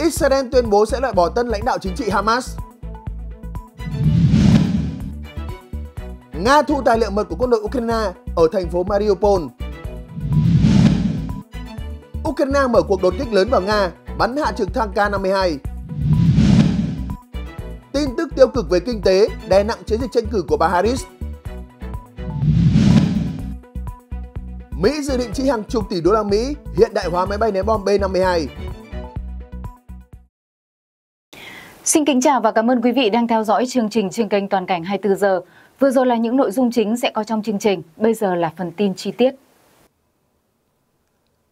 Israel tuyên bố sẽ loại bỏ tân lãnh đạo chính trị Hamas. Nga thu tài liệu mật của quân đội Ukraine ở thành phố Mariupol. Ukraine mở cuộc đột kích lớn vào Nga, bắn hạ trực thăng K-52. Tin tức tiêu cực về kinh tế đè nặng chiến dịch tranh cử của bà Harris. Mỹ dự định chi hàng chục tỷ đô la Mỹ hiện đại hóa máy bay ném bom B-52. Xin kính chào và cảm ơn quý vị đang theo dõi chương trình trên kênh Toàn cảnh 24 giờ. Vừa rồi là những nội dung chính sẽ có trong chương trình, bây giờ là phần tin chi tiết.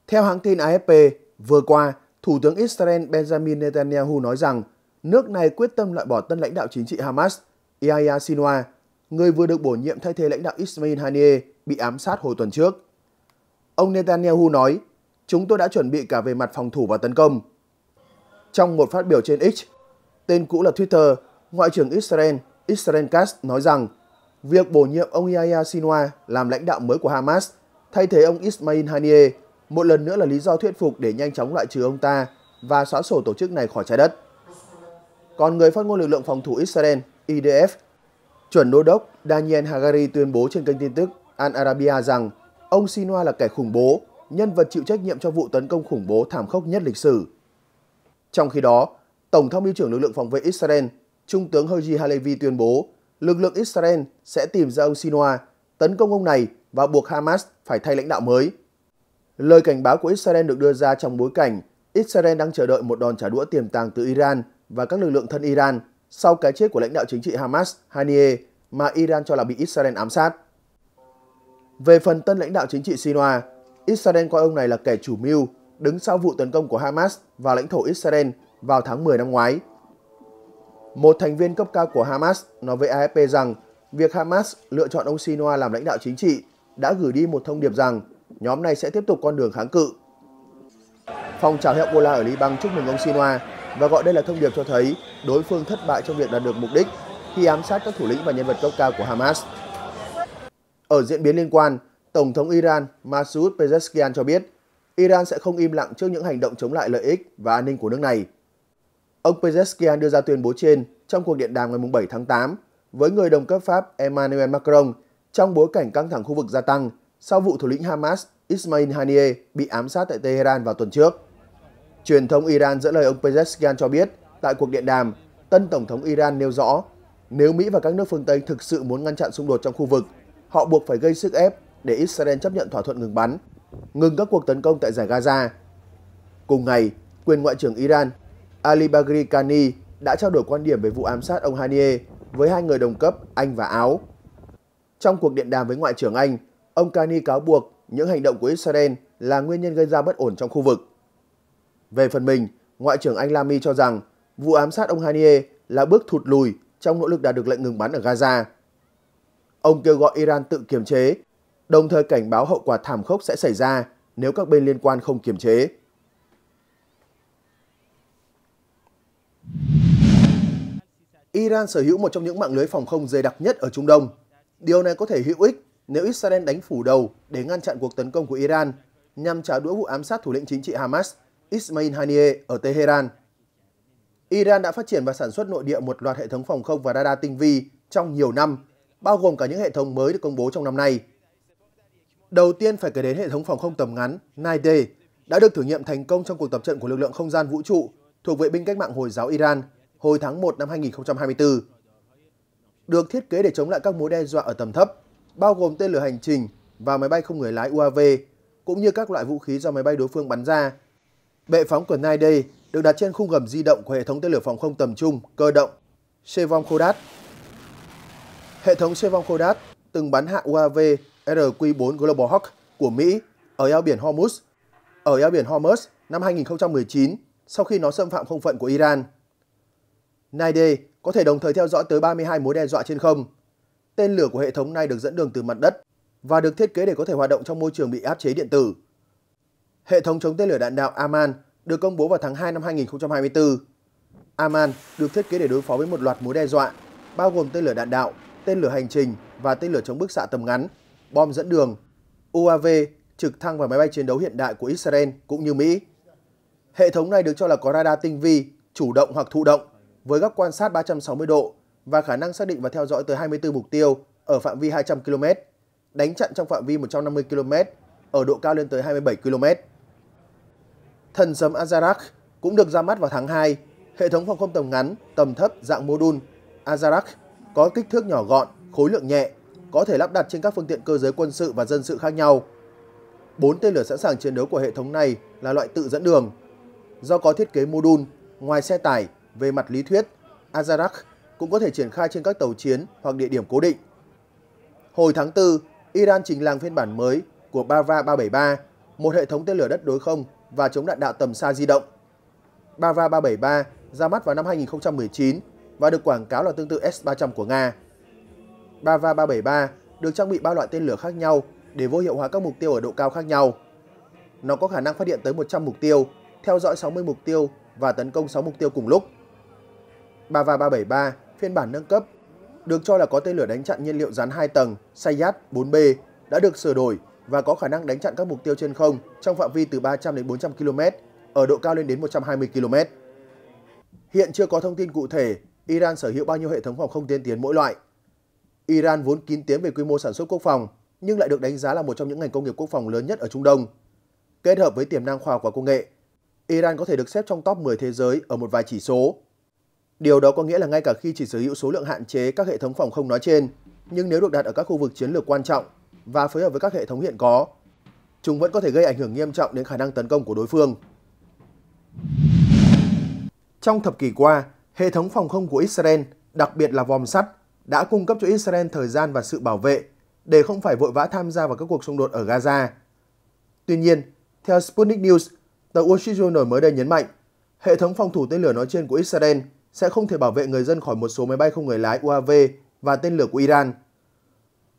Theo hãng tin AFP, vừa qua, Thủ tướng Israel Benjamin Netanyahu nói rằng nước này quyết tâm loại bỏ tân lãnh đạo chính trị Hamas, Yahya Sinwar, người vừa được bổ nhiệm thay thế lãnh đạo Ismail Haniyeh bị ám sát hồi tuần trước. Ông Netanyahu nói, chúng tôi đã chuẩn bị cả về mặt phòng thủ và tấn công. Trong một phát biểu trên X, tên cũ là Twitter, Ngoại trưởng Israel Israel Katz nói rằng việc bổ nhiệm ông Yahya Sinwa làm lãnh đạo mới của Hamas thay thế ông Ismail Haniyeh một lần nữa là lý do thuyết phục để nhanh chóng loại trừ ông ta và xóa sổ tổ chức này khỏi trái đất. Còn người phát ngôn lực lượng phòng thủ Israel IDF, chuẩn đô đốc Daniel Hagari tuyên bố trên kênh tin tức Al Arabiya rằng ông Sinwa là kẻ khủng bố, nhân vật chịu trách nhiệm cho vụ tấn công khủng bố thảm khốc nhất lịch sử. Trong khi đó, Tổng tham mưu trưởng lực lượng phòng vệ Israel, Trung tướng Haji Halevi tuyên bố lực lượng Israel sẽ tìm ra ông Sinwar, tấn công ông này và buộc Hamas phải thay lãnh đạo mới. Lời cảnh báo của Israel được đưa ra trong bối cảnh Israel đang chờ đợi một đòn trả đũa tiềm tàng từ Iran và các lực lượng thân Iran sau cái chết của lãnh đạo chính trị Hamas Haniyeh mà Iran cho là bị Israel ám sát. Về phần tân lãnh đạo chính trị Sinoa, Israel coi ông này là kẻ chủ mưu đứng sau vụ tấn công của Hamas vào lãnh thổ Israel vào tháng 10 năm ngoái. Một thành viên cấp cao của Hamas nói với AFP rằng việc Hamas lựa chọn ông Sinoa làm lãnh đạo chính trị đã gửi đi một thông điệp rằng nhóm này sẽ tiếp tục con đường kháng cự. phòng chào trào Hezbollah ở Liban chúc mừng ông Sinoa và gọi đây là thông điệp cho thấy đối phương thất bại trong việc đạt được mục đích khi ám sát các thủ lĩnh và nhân vật cấp cao của Hamas. Ở diễn biến liên quan, Tổng thống Iran Masoud Pezeshkian cho biết Iran sẽ không im lặng trước những hành động chống lại lợi ích và an ninh của nước này. Ông Pezeskian đưa ra tuyên bố trên trong cuộc điện đàm ngày 7 tháng 8 với người đồng cấp Pháp Emmanuel Macron trong bối cảnh căng thẳng khu vực gia tăng sau vụ thủ lĩnh Hamas Ismail Haniyeh bị ám sát tại Tehran vào tuần trước. Truyền thông Iran dẫn lời ông Pezeskian cho biết tại cuộc điện đàm, tân Tổng thống Iran nêu rõ nếu Mỹ và các nước phương Tây thực sự muốn ngăn chặn xung đột trong khu vực, họ buộc phải gây sức ép để Israel chấp nhận thỏa thuận ngừng bắn, ngừng các cuộc tấn công tại giải Gaza. Cùng ngày, quyền Ngoại trưởng Iran Ali Bagri Kani đã trao đổi quan điểm về vụ ám sát ông Hanier với hai người đồng cấp Anh và Áo. Trong cuộc điện đàm với Ngoại trưởng Anh, ông Kani cáo buộc những hành động của Israel là nguyên nhân gây ra bất ổn trong khu vực. Về phần mình, Ngoại trưởng Anh Lamy cho rằng vụ ám sát ông Hanier là bước thụt lùi trong nỗ lực đạt được lệnh ngừng bắn ở Gaza. Ông kêu gọi Iran tự kiềm chế, đồng thời cảnh báo hậu quả thảm khốc sẽ xảy ra nếu các bên liên quan không kiềm chế. Iran sở hữu một trong những mạng lưới phòng không dày đặc nhất ở Trung Đông. Điều này có thể hữu ích nếu Israel đánh phủ đầu để ngăn chặn cuộc tấn công của Iran nhằm trả đũa vụ ám sát thủ lĩnh chính trị Hamas Ismail Haniyeh ở Tehran. Iran đã phát triển và sản xuất nội địa một loạt hệ thống phòng không và radar tinh vi trong nhiều năm, bao gồm cả những hệ thống mới được công bố trong năm nay. Đầu tiên phải kể đến hệ thống phòng không tầm ngắn 9D đã được thử nghiệm thành công trong cuộc tập trận của lực lượng không gian vũ trụ thuộc vệ binh cách mạng Hồi giáo Iran hồi tháng 1 năm 2024. Được thiết kế để chống lại các mối đe dọa ở tầm thấp, bao gồm tên lửa hành trình và máy bay không người lái UAV, cũng như các loại vũ khí do máy bay đối phương bắn ra. Bệ phóng của Nide được đặt trên khung gầm di động của hệ thống tên lửa phòng không tầm trung, cơ động, Chevron Khodat Hệ thống Chevron Khodat từng bắn hạ UAV RQ-4 Global Hawk của Mỹ ở eo biển Hormuz, ở eo biển Hormuz năm 2019 sau khi nó xâm phạm không phận của Iran. Naide có thể đồng thời theo dõi tới 32 mối đe dọa trên không. Tên lửa của hệ thống này được dẫn đường từ mặt đất và được thiết kế để có thể hoạt động trong môi trường bị áp chế điện tử. Hệ thống chống tên lửa đạn đạo Aman được công bố vào tháng 2 năm 2024. Aman được thiết kế để đối phó với một loạt mối đe dọa, bao gồm tên lửa đạn đạo, tên lửa hành trình và tên lửa chống bức xạ tầm ngắn, bom dẫn đường, UAV, trực thăng và máy bay chiến đấu hiện đại của Israel cũng như Mỹ. Hệ thống này được cho là có radar tinh vi, chủ động hoặc thụ động, với góc quan sát 360 độ và khả năng xác định và theo dõi tới 24 mục tiêu ở phạm vi 200 km, đánh chặn trong phạm vi 150 km, ở độ cao lên tới 27 km. Thần sấm Azarak cũng được ra mắt vào tháng 2, hệ thống phòng không tầm ngắn, tầm thấp dạng mô đun. Azarak có kích thước nhỏ gọn, khối lượng nhẹ, có thể lắp đặt trên các phương tiện cơ giới quân sự và dân sự khác nhau. Bốn tên lửa sẵn sàng chiến đấu của hệ thống này là loại tự dẫn đường, Do có thiết kế mô đun, ngoài xe tải, về mặt lý thuyết, Azarak cũng có thể triển khai trên các tàu chiến hoặc địa điểm cố định. Hồi tháng 4, Iran trình làng phiên bản mới của Bava 373, một hệ thống tên lửa đất đối không và chống đạn đạo tầm xa di động. Bava 373 ra mắt vào năm 2019 và được quảng cáo là tương tự S-300 của Nga. Bava 373 được trang bị ba loại tên lửa khác nhau để vô hiệu hóa các mục tiêu ở độ cao khác nhau. Nó có khả năng phát điện tới 100 mục tiêu theo dõi 60 mục tiêu và tấn công 6 mục tiêu cùng lúc. Bava 373, phiên bản nâng cấp, được cho là có tên lửa đánh chặn nhiên liệu rắn 2 tầng Sayat 4B đã được sửa đổi và có khả năng đánh chặn các mục tiêu trên không trong phạm vi từ 300 đến 400 km, ở độ cao lên đến 120 km. Hiện chưa có thông tin cụ thể Iran sở hữu bao nhiêu hệ thống phòng không tiên tiến mỗi loại. Iran vốn kín tiếng về quy mô sản xuất quốc phòng, nhưng lại được đánh giá là một trong những ngành công nghiệp quốc phòng lớn nhất ở Trung Đông. Kết hợp với tiềm năng khoa học và công nghệ, Iran có thể được xếp trong top 10 thế giới ở một vài chỉ số. Điều đó có nghĩa là ngay cả khi chỉ sở hữu số lượng hạn chế các hệ thống phòng không nói trên, nhưng nếu được đặt ở các khu vực chiến lược quan trọng và phối hợp với các hệ thống hiện có, chúng vẫn có thể gây ảnh hưởng nghiêm trọng đến khả năng tấn công của đối phương. Trong thập kỷ qua, hệ thống phòng không của Israel, đặc biệt là vòm sắt, đã cung cấp cho Israel thời gian và sự bảo vệ để không phải vội vã tham gia vào các cuộc xung đột ở Gaza. Tuy nhiên, theo Sputnik News, Tờ Wall Street Journal mới đây nhấn mạnh, hệ thống phòng thủ tên lửa nói trên của Israel sẽ không thể bảo vệ người dân khỏi một số máy bay không người lái UAV và tên lửa của Iran.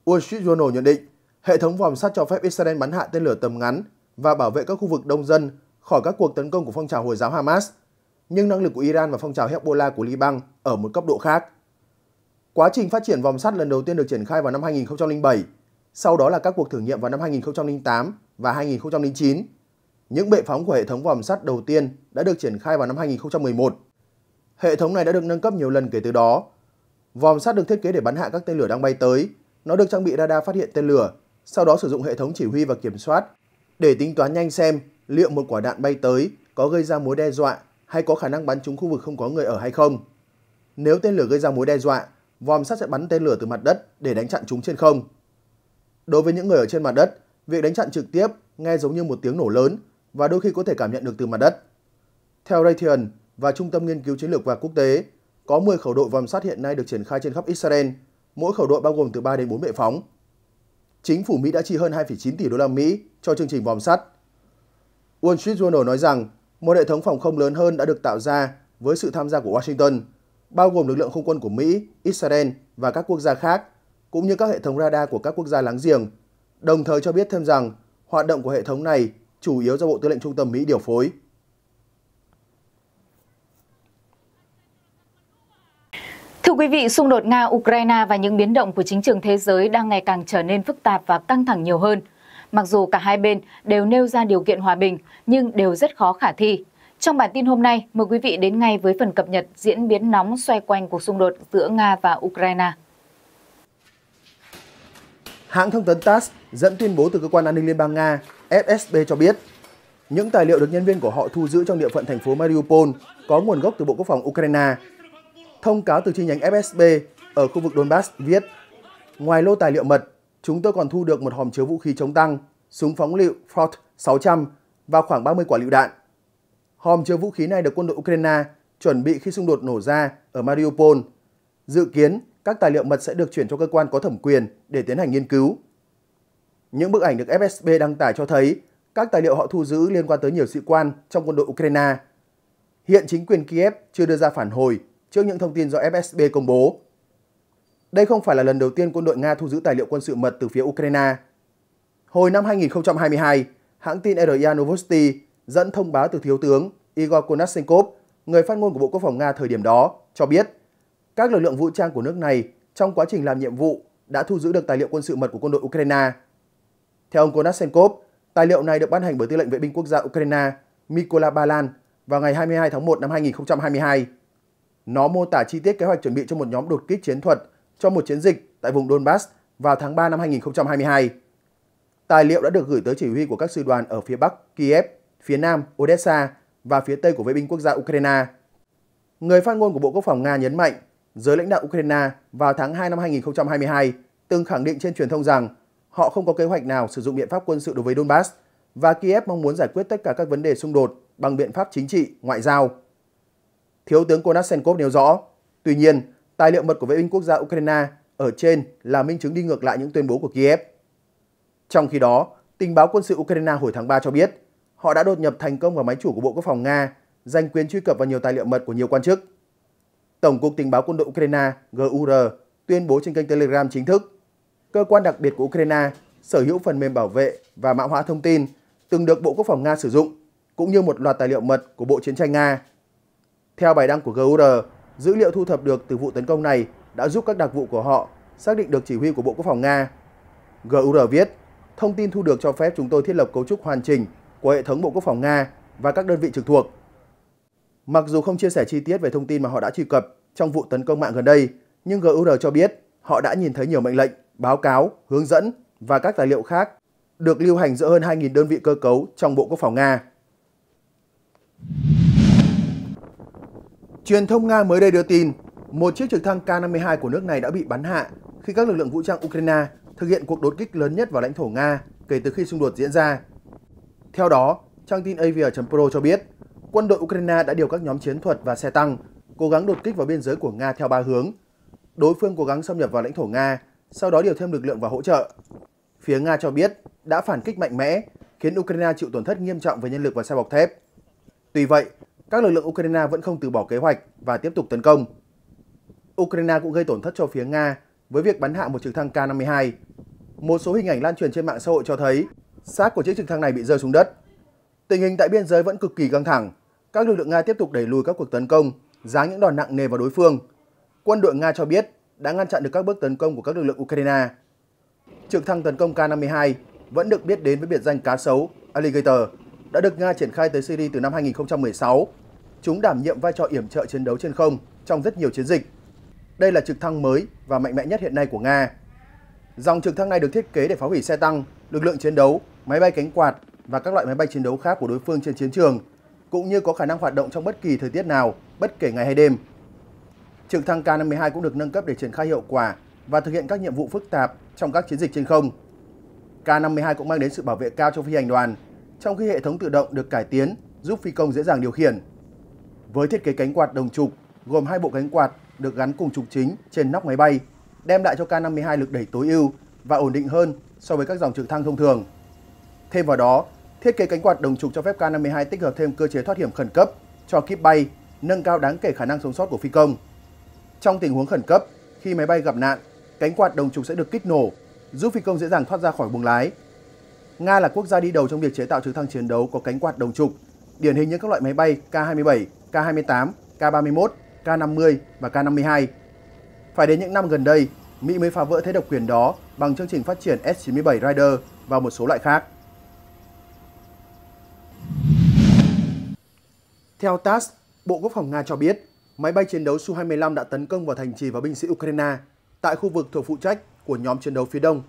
Wall Street Journal nhận định, hệ thống vòm sắt cho phép Israel bắn hạ tên lửa tầm ngắn và bảo vệ các khu vực đông dân khỏi các cuộc tấn công của phong trào Hồi giáo Hamas, nhưng năng lực của Iran và phong trào Hezbollah của Liban ở một cấp độ khác. Quá trình phát triển vòng sắt lần đầu tiên được triển khai vào năm 2007, sau đó là các cuộc thử nghiệm vào năm 2008 và 2009. Những bệ phóng của hệ thống vòm sắt đầu tiên đã được triển khai vào năm 2011. Hệ thống này đã được nâng cấp nhiều lần kể từ đó. Vòm sắt được thiết kế để bắn hạ các tên lửa đang bay tới. Nó được trang bị radar phát hiện tên lửa, sau đó sử dụng hệ thống chỉ huy và kiểm soát để tính toán nhanh xem liệu một quả đạn bay tới có gây ra mối đe dọa hay có khả năng bắn trúng khu vực không có người ở hay không. Nếu tên lửa gây ra mối đe dọa, vòm sắt sẽ bắn tên lửa từ mặt đất để đánh chặn chúng trên không. Đối với những người ở trên mặt đất, việc đánh chặn trực tiếp nghe giống như một tiếng nổ lớn và đôi khi có thể cảm nhận được từ mặt đất. Theo Raytheon và Trung tâm Nghiên cứu Chiến lược và Quốc tế, có 10 khẩu đội vòng sắt hiện nay được triển khai trên khắp Israel, mỗi khẩu đội bao gồm từ 3 đến 4 bệ phóng. Chính phủ Mỹ đã chi hơn 2,9 tỷ đô la Mỹ cho chương trình vòng sắt. Wall Street Journal nói rằng một hệ thống phòng không lớn hơn đã được tạo ra với sự tham gia của Washington, bao gồm lực lượng không quân của Mỹ, Israel và các quốc gia khác, cũng như các hệ thống radar của các quốc gia láng giềng, đồng thời cho biết thêm rằng hoạt động của hệ thống này chủ yếu do Bộ Tư lệnh Trung tâm Mỹ điều phối. Thưa quý vị, xung đột Nga-Ukraine và những biến động của chính trường thế giới đang ngày càng trở nên phức tạp và căng thẳng nhiều hơn. Mặc dù cả hai bên đều nêu ra điều kiện hòa bình, nhưng đều rất khó khả thi. Trong bản tin hôm nay, mời quý vị đến ngay với phần cập nhật diễn biến nóng xoay quanh cuộc xung đột giữa Nga và Ukraine. Hãng thông tấn TASS dẫn tuyên bố từ cơ quan an ninh Liên bang Nga FSB cho biết, những tài liệu được nhân viên của họ thu giữ trong địa phận thành phố Mariupol có nguồn gốc từ Bộ Quốc phòng Ukraine. Thông cáo từ chi nhánh FSB ở khu vực Donbass viết, ngoài lô tài liệu mật, chúng tôi còn thu được một hòm chứa vũ khí chống tăng, súng phóng lựu Fort 600 và khoảng 30 quả lựu đạn. Hòm chứa vũ khí này được quân đội Ukraine chuẩn bị khi xung đột nổ ra ở Mariupol. Dự kiến, các tài liệu mật sẽ được chuyển cho cơ quan có thẩm quyền để tiến hành nghiên cứu. Những bức ảnh được FSB đăng tải cho thấy các tài liệu họ thu giữ liên quan tới nhiều sĩ quan trong quân đội Ukraine. Hiện chính quyền Kiev chưa đưa ra phản hồi trước những thông tin do FSB công bố. Đây không phải là lần đầu tiên quân đội Nga thu giữ tài liệu quân sự mật từ phía Ukraine. Hồi năm 2022, hãng tin RIA Novosti dẫn thông báo từ Thiếu tướng Igor Konashenkov, người phát ngôn của Bộ Quốc phòng Nga thời điểm đó, cho biết các lực lượng vũ trang của nước này trong quá trình làm nhiệm vụ đã thu giữ được tài liệu quân sự mật của quân đội Ukraine. Theo ông Konashenkov, tài liệu này được ban hành bởi tư lệnh vệ binh quốc gia Ukraine Mykola Balan vào ngày 22 tháng 1 năm 2022. Nó mô tả chi tiết kế hoạch chuẩn bị cho một nhóm đột kích chiến thuật cho một chiến dịch tại vùng Donbass vào tháng 3 năm 2022. Tài liệu đã được gửi tới chỉ huy của các sư đoàn ở phía Bắc Kiev, phía Nam Odessa và phía Tây của vệ binh quốc gia Ukraine. Người phát ngôn của Bộ Quốc phòng Nga nhấn mạnh giới lãnh đạo Ukraine vào tháng 2 năm 2022 từng khẳng định trên truyền thông rằng họ không có kế hoạch nào sử dụng biện pháp quân sự đối với Donbass và Kiev mong muốn giải quyết tất cả các vấn đề xung đột bằng biện pháp chính trị, ngoại giao. Thiếu tướng Konashenkov nêu rõ, tuy nhiên, tài liệu mật của vệ binh quốc gia Ukraine ở trên là minh chứng đi ngược lại những tuyên bố của Kiev. Trong khi đó, tình báo quân sự Ukraine hồi tháng 3 cho biết, họ đã đột nhập thành công vào máy chủ của Bộ Quốc phòng Nga, giành quyền truy cập vào nhiều tài liệu mật của nhiều quan chức. Tổng cục Tình báo quân đội Ukraine GUR tuyên bố trên kênh Telegram chính thức, cơ quan đặc biệt của Ukraine sở hữu phần mềm bảo vệ và mã hóa thông tin từng được Bộ Quốc phòng Nga sử dụng, cũng như một loạt tài liệu mật của Bộ Chiến tranh Nga. Theo bài đăng của GUR, dữ liệu thu thập được từ vụ tấn công này đã giúp các đặc vụ của họ xác định được chỉ huy của Bộ Quốc phòng Nga. GUR viết, thông tin thu được cho phép chúng tôi thiết lập cấu trúc hoàn chỉnh của hệ thống Bộ Quốc phòng Nga và các đơn vị trực thuộc Mặc dù không chia sẻ chi tiết về thông tin mà họ đã truy cập trong vụ tấn công mạng gần đây, nhưng GUR cho biết họ đã nhìn thấy nhiều mệnh lệnh, báo cáo, hướng dẫn và các tài liệu khác được lưu hành giữa hơn 2.000 đơn vị cơ cấu trong Bộ Quốc phòng Nga. Truyền thông Nga mới đây đưa tin, một chiếc trực thăng K-52 của nước này đã bị bắn hạ khi các lực lượng vũ trang Ukraine thực hiện cuộc đột kích lớn nhất vào lãnh thổ Nga kể từ khi xung đột diễn ra. Theo đó, trang tin avia.pro cho biết, quân đội Ukraine đã điều các nhóm chiến thuật và xe tăng cố gắng đột kích vào biên giới của Nga theo ba hướng. Đối phương cố gắng xâm nhập vào lãnh thổ Nga, sau đó điều thêm lực lượng và hỗ trợ. Phía Nga cho biết đã phản kích mạnh mẽ, khiến Ukraine chịu tổn thất nghiêm trọng về nhân lực và xe bọc thép. Tuy vậy, các lực lượng Ukraine vẫn không từ bỏ kế hoạch và tiếp tục tấn công. Ukraine cũng gây tổn thất cho phía Nga với việc bắn hạ một trực thăng K-52. Một số hình ảnh lan truyền trên mạng xã hội cho thấy xác của chiếc trực thăng này bị rơi xuống đất. Tình hình tại biên giới vẫn cực kỳ căng thẳng. Các lực lượng Nga tiếp tục đẩy lùi các cuộc tấn công, giáng những đòn nặng nề vào đối phương. Quân đội Nga cho biết đã ngăn chặn được các bước tấn công của các lực lượng Ukraine. Trực thăng tấn công K-52 vẫn được biết đến với biệt danh cá sấu Alligator đã được Nga triển khai tới Syria từ năm 2016. Chúng đảm nhiệm vai trò yểm trợ chiến đấu trên không trong rất nhiều chiến dịch. Đây là trực thăng mới và mạnh mẽ nhất hiện nay của Nga. Dòng trực thăng này được thiết kế để phá hủy xe tăng, lực lượng chiến đấu, máy bay cánh quạt và các loại máy bay chiến đấu khác của đối phương trên chiến trường, cũng như có khả năng hoạt động trong bất kỳ thời tiết nào, bất kể ngày hay đêm. Trực thăng K-52 cũng được nâng cấp để triển khai hiệu quả và thực hiện các nhiệm vụ phức tạp trong các chiến dịch trên không. K-52 cũng mang đến sự bảo vệ cao cho phi hành đoàn, trong khi hệ thống tự động được cải tiến giúp phi công dễ dàng điều khiển. Với thiết kế cánh quạt đồng trục gồm hai bộ cánh quạt được gắn cùng trục chính trên nóc máy bay, đem lại cho K-52 lực đẩy tối ưu và ổn định hơn so với các dòng trực thăng thông thường. Thêm vào đó, Thiết kế cánh quạt đồng trục cho phép K52 tích hợp thêm cơ chế thoát hiểm khẩn cấp cho kíp bay, nâng cao đáng kể khả năng sống sót của phi công. Trong tình huống khẩn cấp, khi máy bay gặp nạn, cánh quạt đồng trục sẽ được kích nổ, giúp phi công dễ dàng thoát ra khỏi buồng lái. Nga là quốc gia đi đầu trong việc chế tạo trực thăng chiến đấu có cánh quạt đồng trục, điển hình như các loại máy bay K-27, K-28, K-31, K-50 và K-52. Phải đến những năm gần đây, Mỹ mới phá vỡ thế độc quyền đó bằng chương trình phát triển S-97 Rider và một số loại khác. Theo TASS, Bộ Quốc phòng Nga cho biết, máy bay chiến đấu Su-25 đã tấn công vào thành trì và binh sĩ Ukraine tại khu vực thuộc phụ trách của nhóm chiến đấu phía đông,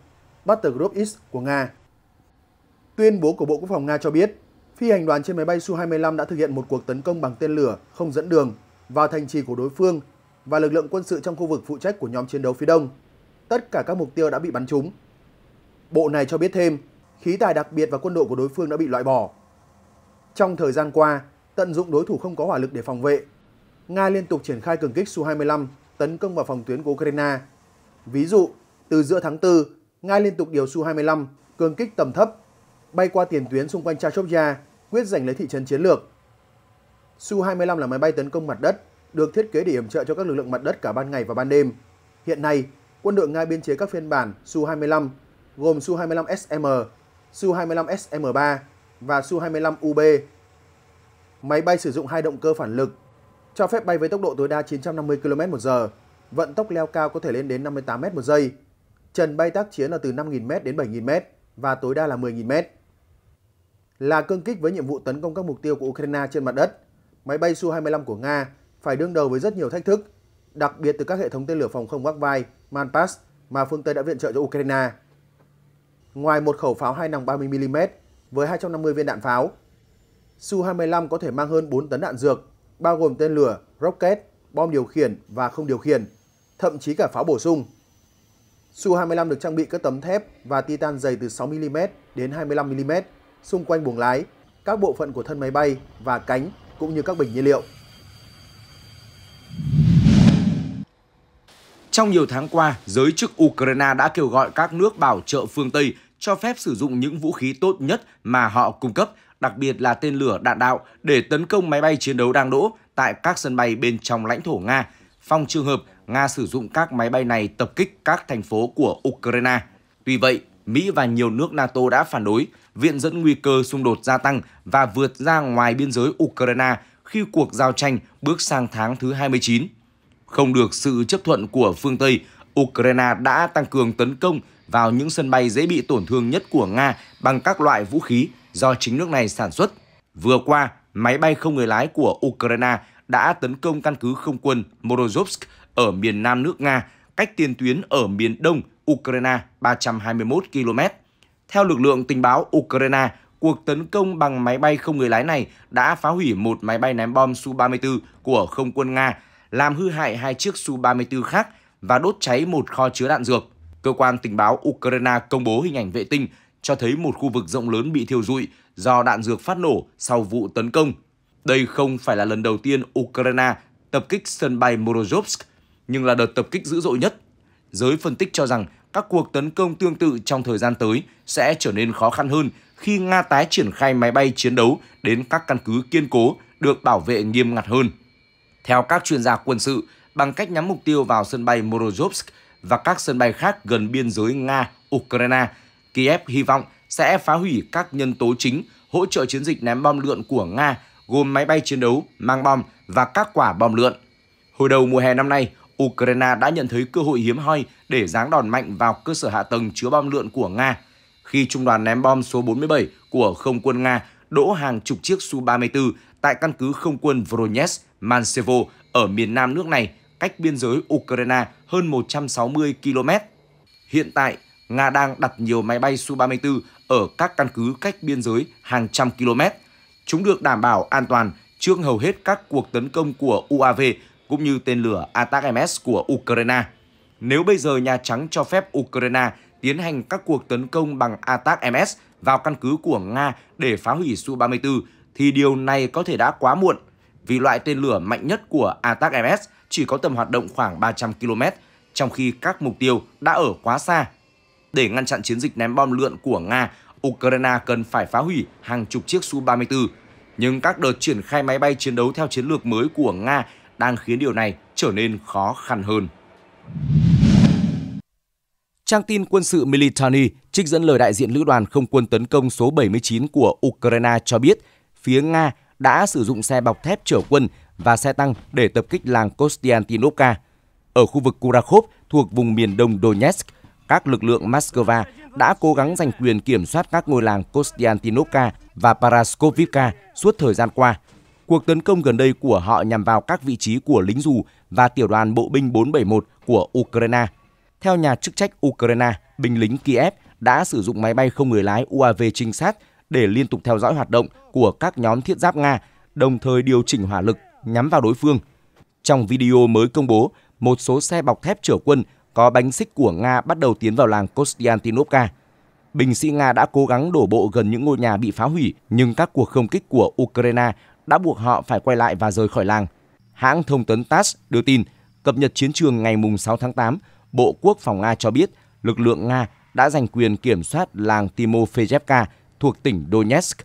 Battlegroup X của Nga. Tuyên bố của Bộ Quốc phòng Nga cho biết, phi hành đoàn trên máy bay Su-25 đã thực hiện một cuộc tấn công bằng tên lửa không dẫn đường vào thành trì của đối phương và lực lượng quân sự trong khu vực phụ trách của nhóm chiến đấu phía đông. Tất cả các mục tiêu đã bị bắn trúng. Bộ này cho biết thêm, khí tài đặc biệt và quân đội của đối phương đã bị loại bỏ. Trong thời gian qua, tận dụng đối thủ không có hỏa lực để phòng vệ. Nga liên tục triển khai cường kích Su-25 tấn công vào phòng tuyến của Ukraine. Ví dụ, từ giữa tháng 4, Nga liên tục điều Su-25 cường kích tầm thấp, bay qua tiền tuyến xung quanh Chashovya, quyết giành lấy thị trấn chiến lược. Su-25 là máy bay tấn công mặt đất, được thiết kế để yểm trợ cho các lực lượng mặt đất cả ban ngày và ban đêm. Hiện nay, quân đội Nga biên chế các phiên bản Su-25 gồm Su-25SM, Su-25SM3 và Su-25UB Máy bay sử dụng hai động cơ phản lực, cho phép bay với tốc độ tối đa 950 km/h, vận tốc leo cao có thể lên đến 58 m một giây. Trần bay tác chiến là từ 5.000m đến 7.000m và tối đa là 10.000m. Là cương kích với nhiệm vụ tấn công các mục tiêu của Ukraine trên mặt đất, máy bay Su-25 của Nga phải đương đầu với rất nhiều thách thức, đặc biệt từ các hệ thống tên lửa phòng không gác vai Manpass mà phương Tây đã viện trợ cho Ukraine. Ngoài một khẩu pháo hai nòng 30mm với 250 viên đạn pháo, Su-25 có thể mang hơn 4 tấn đạn dược, bao gồm tên lửa, rocket, bom điều khiển và không điều khiển, thậm chí cả pháo bổ sung. Su-25 được trang bị các tấm thép và titan dày từ 6mm đến 25mm xung quanh buồng lái, các bộ phận của thân máy bay và cánh cũng như các bình nhiên liệu. Trong nhiều tháng qua, giới chức Ukraine đã kêu gọi các nước bảo trợ phương Tây cho phép sử dụng những vũ khí tốt nhất mà họ cung cấp đặc biệt là tên lửa đạn đạo để tấn công máy bay chiến đấu đang đỗ tại các sân bay bên trong lãnh thổ Nga, phong trường hợp Nga sử dụng các máy bay này tập kích các thành phố của Ukraine. Tuy vậy, Mỹ và nhiều nước NATO đã phản đối, viện dẫn nguy cơ xung đột gia tăng và vượt ra ngoài biên giới Ukraine khi cuộc giao tranh bước sang tháng thứ 29. Không được sự chấp thuận của phương Tây, Ukraine đã tăng cường tấn công vào những sân bay dễ bị tổn thương nhất của Nga bằng các loại vũ khí do chính nước này sản xuất. Vừa qua, máy bay không người lái của Ukraine đã tấn công căn cứ không quân Morozovsk ở miền nam nước Nga, cách tiền tuyến ở miền đông Ukraine 321 km. Theo lực lượng tình báo Ukraine, cuộc tấn công bằng máy bay không người lái này đã phá hủy một máy bay ném bom Su-34 của không quân Nga, làm hư hại hai chiếc Su-34 khác và đốt cháy một kho chứa đạn dược. Cơ quan tình báo Ukraine công bố hình ảnh vệ tinh cho thấy một khu vực rộng lớn bị thiêu rụi do đạn dược phát nổ sau vụ tấn công. Đây không phải là lần đầu tiên Ukraine tập kích sân bay Morozovsk, nhưng là đợt tập kích dữ dội nhất. Giới phân tích cho rằng các cuộc tấn công tương tự trong thời gian tới sẽ trở nên khó khăn hơn khi Nga tái triển khai máy bay chiến đấu đến các căn cứ kiên cố được bảo vệ nghiêm ngặt hơn. Theo các chuyên gia quân sự, bằng cách nhắm mục tiêu vào sân bay Morozovsk và các sân bay khác gần biên giới Nga-Ukraine, Kiev hy vọng sẽ phá hủy các nhân tố chính hỗ trợ chiến dịch ném bom lượn của Nga gồm máy bay chiến đấu, mang bom và các quả bom lượn. Hồi đầu mùa hè năm nay, Ukraine đã nhận thấy cơ hội hiếm hoi để giáng đòn mạnh vào cơ sở hạ tầng chứa bom lượn của Nga khi trung đoàn ném bom số 47 của không quân Nga đỗ hàng chục chiếc Su-34 tại căn cứ không quân Voronezh, Mansevo ở miền nam nước này, cách biên giới Ukraine hơn 160 km. Hiện tại, Nga đang đặt nhiều máy bay Su-34 ở các căn cứ cách biên giới hàng trăm km. Chúng được đảm bảo an toàn trước hầu hết các cuộc tấn công của UAV cũng như tên lửa ATACMS của Ukraine. Nếu bây giờ Nhà Trắng cho phép Ukraine tiến hành các cuộc tấn công bằng ATACMS vào căn cứ của Nga để phá hủy Su-34, thì điều này có thể đã quá muộn, vì loại tên lửa mạnh nhất của ATACMS chỉ có tầm hoạt động khoảng 300 km, trong khi các mục tiêu đã ở quá xa để ngăn chặn chiến dịch ném bom lượn của Nga, Ukraine cần phải phá hủy hàng chục chiếc Su-34. Nhưng các đợt triển khai máy bay chiến đấu theo chiến lược mới của Nga đang khiến điều này trở nên khó khăn hơn. Trang tin quân sự Militani trích dẫn lời đại diện lữ đoàn không quân tấn công số 79 của Ukraine cho biết phía Nga đã sử dụng xe bọc thép chở quân và xe tăng để tập kích làng Kostiantinovka. Ở khu vực Kurakov thuộc vùng miền đông Donetsk, các lực lượng Moscow đã cố gắng giành quyền kiểm soát các ngôi làng Kostiantinovka và Paraskovivka suốt thời gian qua. Cuộc tấn công gần đây của họ nhằm vào các vị trí của lính dù và tiểu đoàn bộ binh 471 của Ukraine. Theo nhà chức trách Ukraine, binh lính Kiev đã sử dụng máy bay không người lái UAV trinh sát để liên tục theo dõi hoạt động của các nhóm thiết giáp Nga, đồng thời điều chỉnh hỏa lực nhắm vào đối phương. Trong video mới công bố, một số xe bọc thép chở quân có bánh xích của Nga bắt đầu tiến vào làng Kostiantinovka. Binh sĩ Nga đã cố gắng đổ bộ gần những ngôi nhà bị phá hủy, nhưng các cuộc không kích của Ukraine đã buộc họ phải quay lại và rời khỏi làng. Hãng thông tấn TASS đưa tin, cập nhật chiến trường ngày 6 tháng 8, Bộ Quốc phòng Nga cho biết lực lượng Nga đã giành quyền kiểm soát làng Timofejevka thuộc tỉnh Donetsk.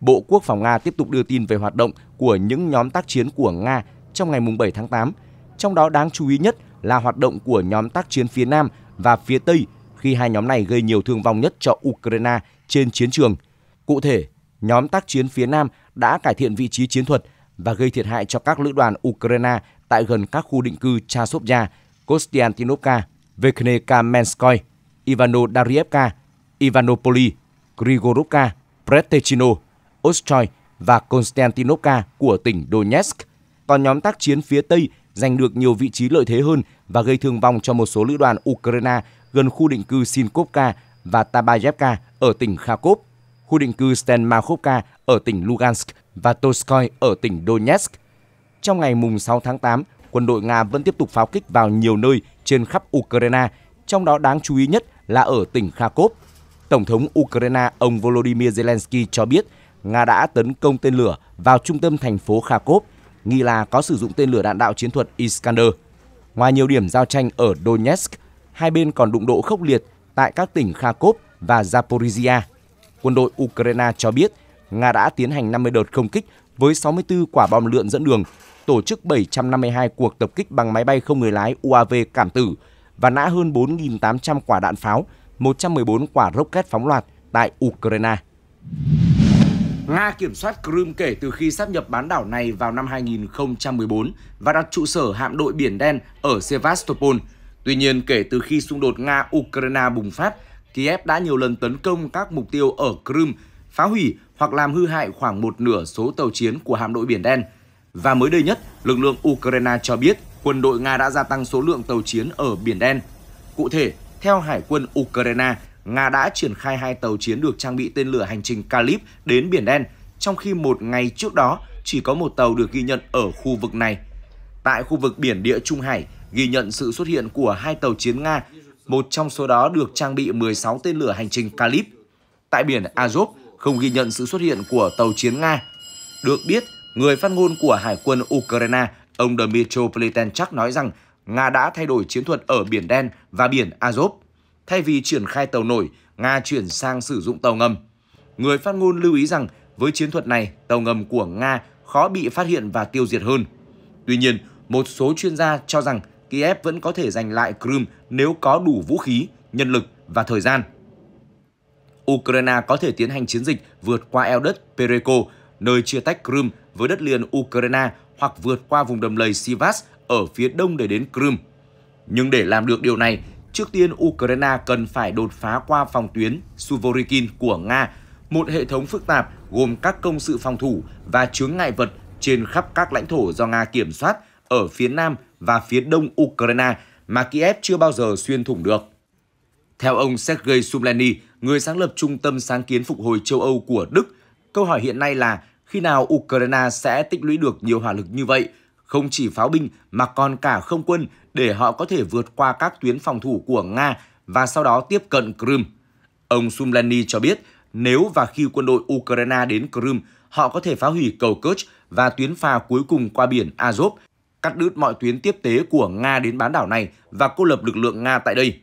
Bộ Quốc phòng Nga tiếp tục đưa tin về hoạt động của những nhóm tác chiến của Nga trong ngày 7 tháng 8. Trong đó đáng chú ý nhất là hoạt động của nhóm tác chiến phía Nam và phía Tây khi hai nhóm này gây nhiều thương vong nhất cho Ukraine trên chiến trường. Cụ thể, nhóm tác chiến phía Nam đã cải thiện vị trí chiến thuật và gây thiệt hại cho các lữ đoàn Ukraine tại gần các khu định cư Chasovya, Kostiantinovka, Veknekamensky, Ivanodarievka, Ivanopoli, Grigorovka, Pretechino, Ostroy và Konstantinovka của tỉnh Donetsk. Còn nhóm tác chiến phía Tây giành được nhiều vị trí lợi thế hơn và gây thương vong cho một số lữ đoàn Ukraine gần khu định cư Sinkovka và Tabayevka ở tỉnh Kharkov, khu định cư Stenmakhovka ở tỉnh Lugansk và Toskoy ở tỉnh Donetsk. Trong ngày 6 tháng 8, quân đội Nga vẫn tiếp tục pháo kích vào nhiều nơi trên khắp Ukraine, trong đó đáng chú ý nhất là ở tỉnh Kharkov. Tổng thống Ukraine ông Volodymyr Zelensky cho biết Nga đã tấn công tên lửa vào trung tâm thành phố Kharkov – nghi là có sử dụng tên lửa đạn đạo chiến thuật Iskander. Ngoài nhiều điểm giao tranh ở Donetsk, hai bên còn đụng độ khốc liệt tại các tỉnh Kharkov và Zaporizhia. Quân đội Ukraine cho biết Nga đã tiến hành 50 đợt không kích với 64 quả bom lượn dẫn đường, tổ chức 752 cuộc tập kích bằng máy bay không người lái UAV cảm tử và nã hơn 4.800 quả đạn pháo, 114 quả rocket phóng loạt tại Ukraine. Nga kiểm soát Crimea kể từ khi sáp nhập bán đảo này vào năm 2014 và đặt trụ sở hạm đội Biển Đen ở Sevastopol. Tuy nhiên, kể từ khi xung đột Nga-Ukraine bùng phát, Kiev đã nhiều lần tấn công các mục tiêu ở Crimea, phá hủy hoặc làm hư hại khoảng một nửa số tàu chiến của hạm đội Biển Đen. Và mới đây nhất, lực lượng Ukraine cho biết quân đội Nga đã gia tăng số lượng tàu chiến ở Biển Đen. Cụ thể, theo Hải quân Ukraine, Nga đã triển khai hai tàu chiến được trang bị tên lửa hành trình Kalib đến Biển Đen, trong khi một ngày trước đó chỉ có một tàu được ghi nhận ở khu vực này. Tại khu vực biển địa Trung Hải, ghi nhận sự xuất hiện của hai tàu chiến Nga, một trong số đó được trang bị 16 tên lửa hành trình Kalib. Tại biển Azov, không ghi nhận sự xuất hiện của tàu chiến Nga. Được biết, người phát ngôn của Hải quân Ukraine, ông Dmytro Pletenchak nói rằng Nga đã thay đổi chiến thuật ở Biển Đen và Biển Azov. Thay vì triển khai tàu nổi, Nga chuyển sang sử dụng tàu ngầm. Người phát ngôn lưu ý rằng với chiến thuật này, tàu ngầm của Nga khó bị phát hiện và tiêu diệt hơn. Tuy nhiên, một số chuyên gia cho rằng Kiev vẫn có thể giành lại Crimea nếu có đủ vũ khí, nhân lực và thời gian. Ukraine có thể tiến hành chiến dịch vượt qua eo đất Pereko, nơi chia tách Crimea với đất liền Ukraine hoặc vượt qua vùng đầm lầy Sivas ở phía đông để đến Crimea. Nhưng để làm được điều này, trước tiên Ukraine cần phải đột phá qua phòng tuyến Suvorikin của Nga, một hệ thống phức tạp gồm các công sự phòng thủ và chướng ngại vật trên khắp các lãnh thổ do Nga kiểm soát ở phía nam và phía đông Ukraine mà Kiev chưa bao giờ xuyên thủng được. Theo ông Sergei Sublenny, người sáng lập Trung tâm Sáng kiến Phục hồi châu Âu của Đức, câu hỏi hiện nay là khi nào Ukraine sẽ tích lũy được nhiều hỏa lực như vậy, không chỉ pháo binh mà còn cả không quân để họ có thể vượt qua các tuyến phòng thủ của Nga và sau đó tiếp cận Crimea. Ông Sumlani cho biết, nếu và khi quân đội Ukraine đến Crimea, họ có thể phá hủy cầu Kerch và tuyến phà cuối cùng qua biển Azov, cắt đứt mọi tuyến tiếp tế của Nga đến bán đảo này và cô lập lực lượng Nga tại đây.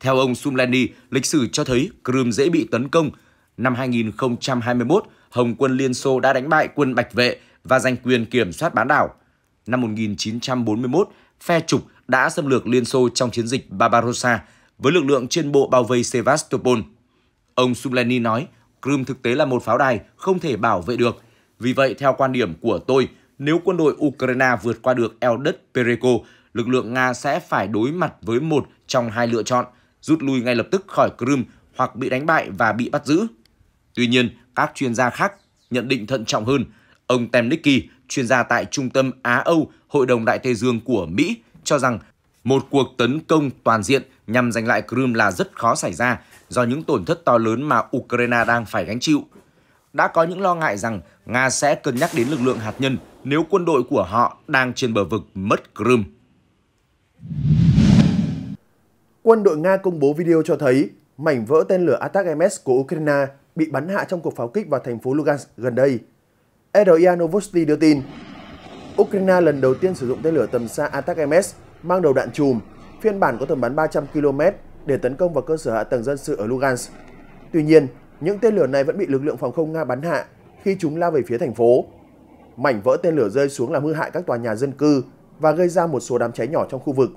Theo ông Sumlani, lịch sử cho thấy Crimea dễ bị tấn công. Năm 2021, Hồng quân Liên Xô đã đánh bại quân Bạch Vệ và giành quyền kiểm soát bán đảo. Năm 1941, phe trục đã xâm lược Liên Xô trong chiến dịch Barbarossa với lực lượng trên bộ bao vây Sevastopol. Ông Sumleny nói, Crimea thực tế là một pháo đài không thể bảo vệ được. Vì vậy, theo quan điểm của tôi, nếu quân đội Ukraine vượt qua được eo đất Pereko, lực lượng Nga sẽ phải đối mặt với một trong hai lựa chọn, rút lui ngay lập tức khỏi Crimea hoặc bị đánh bại và bị bắt giữ. Tuy nhiên, các chuyên gia khác nhận định thận trọng hơn. Ông Temnicki, chuyên gia tại Trung tâm Á-Âu Hội đồng Đại Tây Dương của Mỹ cho rằng một cuộc tấn công toàn diện nhằm giành lại Crimea là rất khó xảy ra do những tổn thất to lớn mà Ukraine đang phải gánh chịu. Đã có những lo ngại rằng Nga sẽ cân nhắc đến lực lượng hạt nhân nếu quân đội của họ đang trên bờ vực mất Crimea. Quân đội Nga công bố video cho thấy mảnh vỡ tên lửa Atak-MS của Ukraine bị bắn hạ trong cuộc pháo kích vào thành phố Lugansk gần đây – RIA Novosti đưa tin, Ukraine lần đầu tiên sử dụng tên lửa tầm xa ATACMS mang đầu đạn chùm, phiên bản có tầm bắn 300 km để tấn công vào cơ sở hạ tầng dân sự ở Lugansk. Tuy nhiên, những tên lửa này vẫn bị lực lượng phòng không Nga bắn hạ khi chúng lao về phía thành phố. Mảnh vỡ tên lửa rơi xuống làm hư hại các tòa nhà dân cư và gây ra một số đám cháy nhỏ trong khu vực.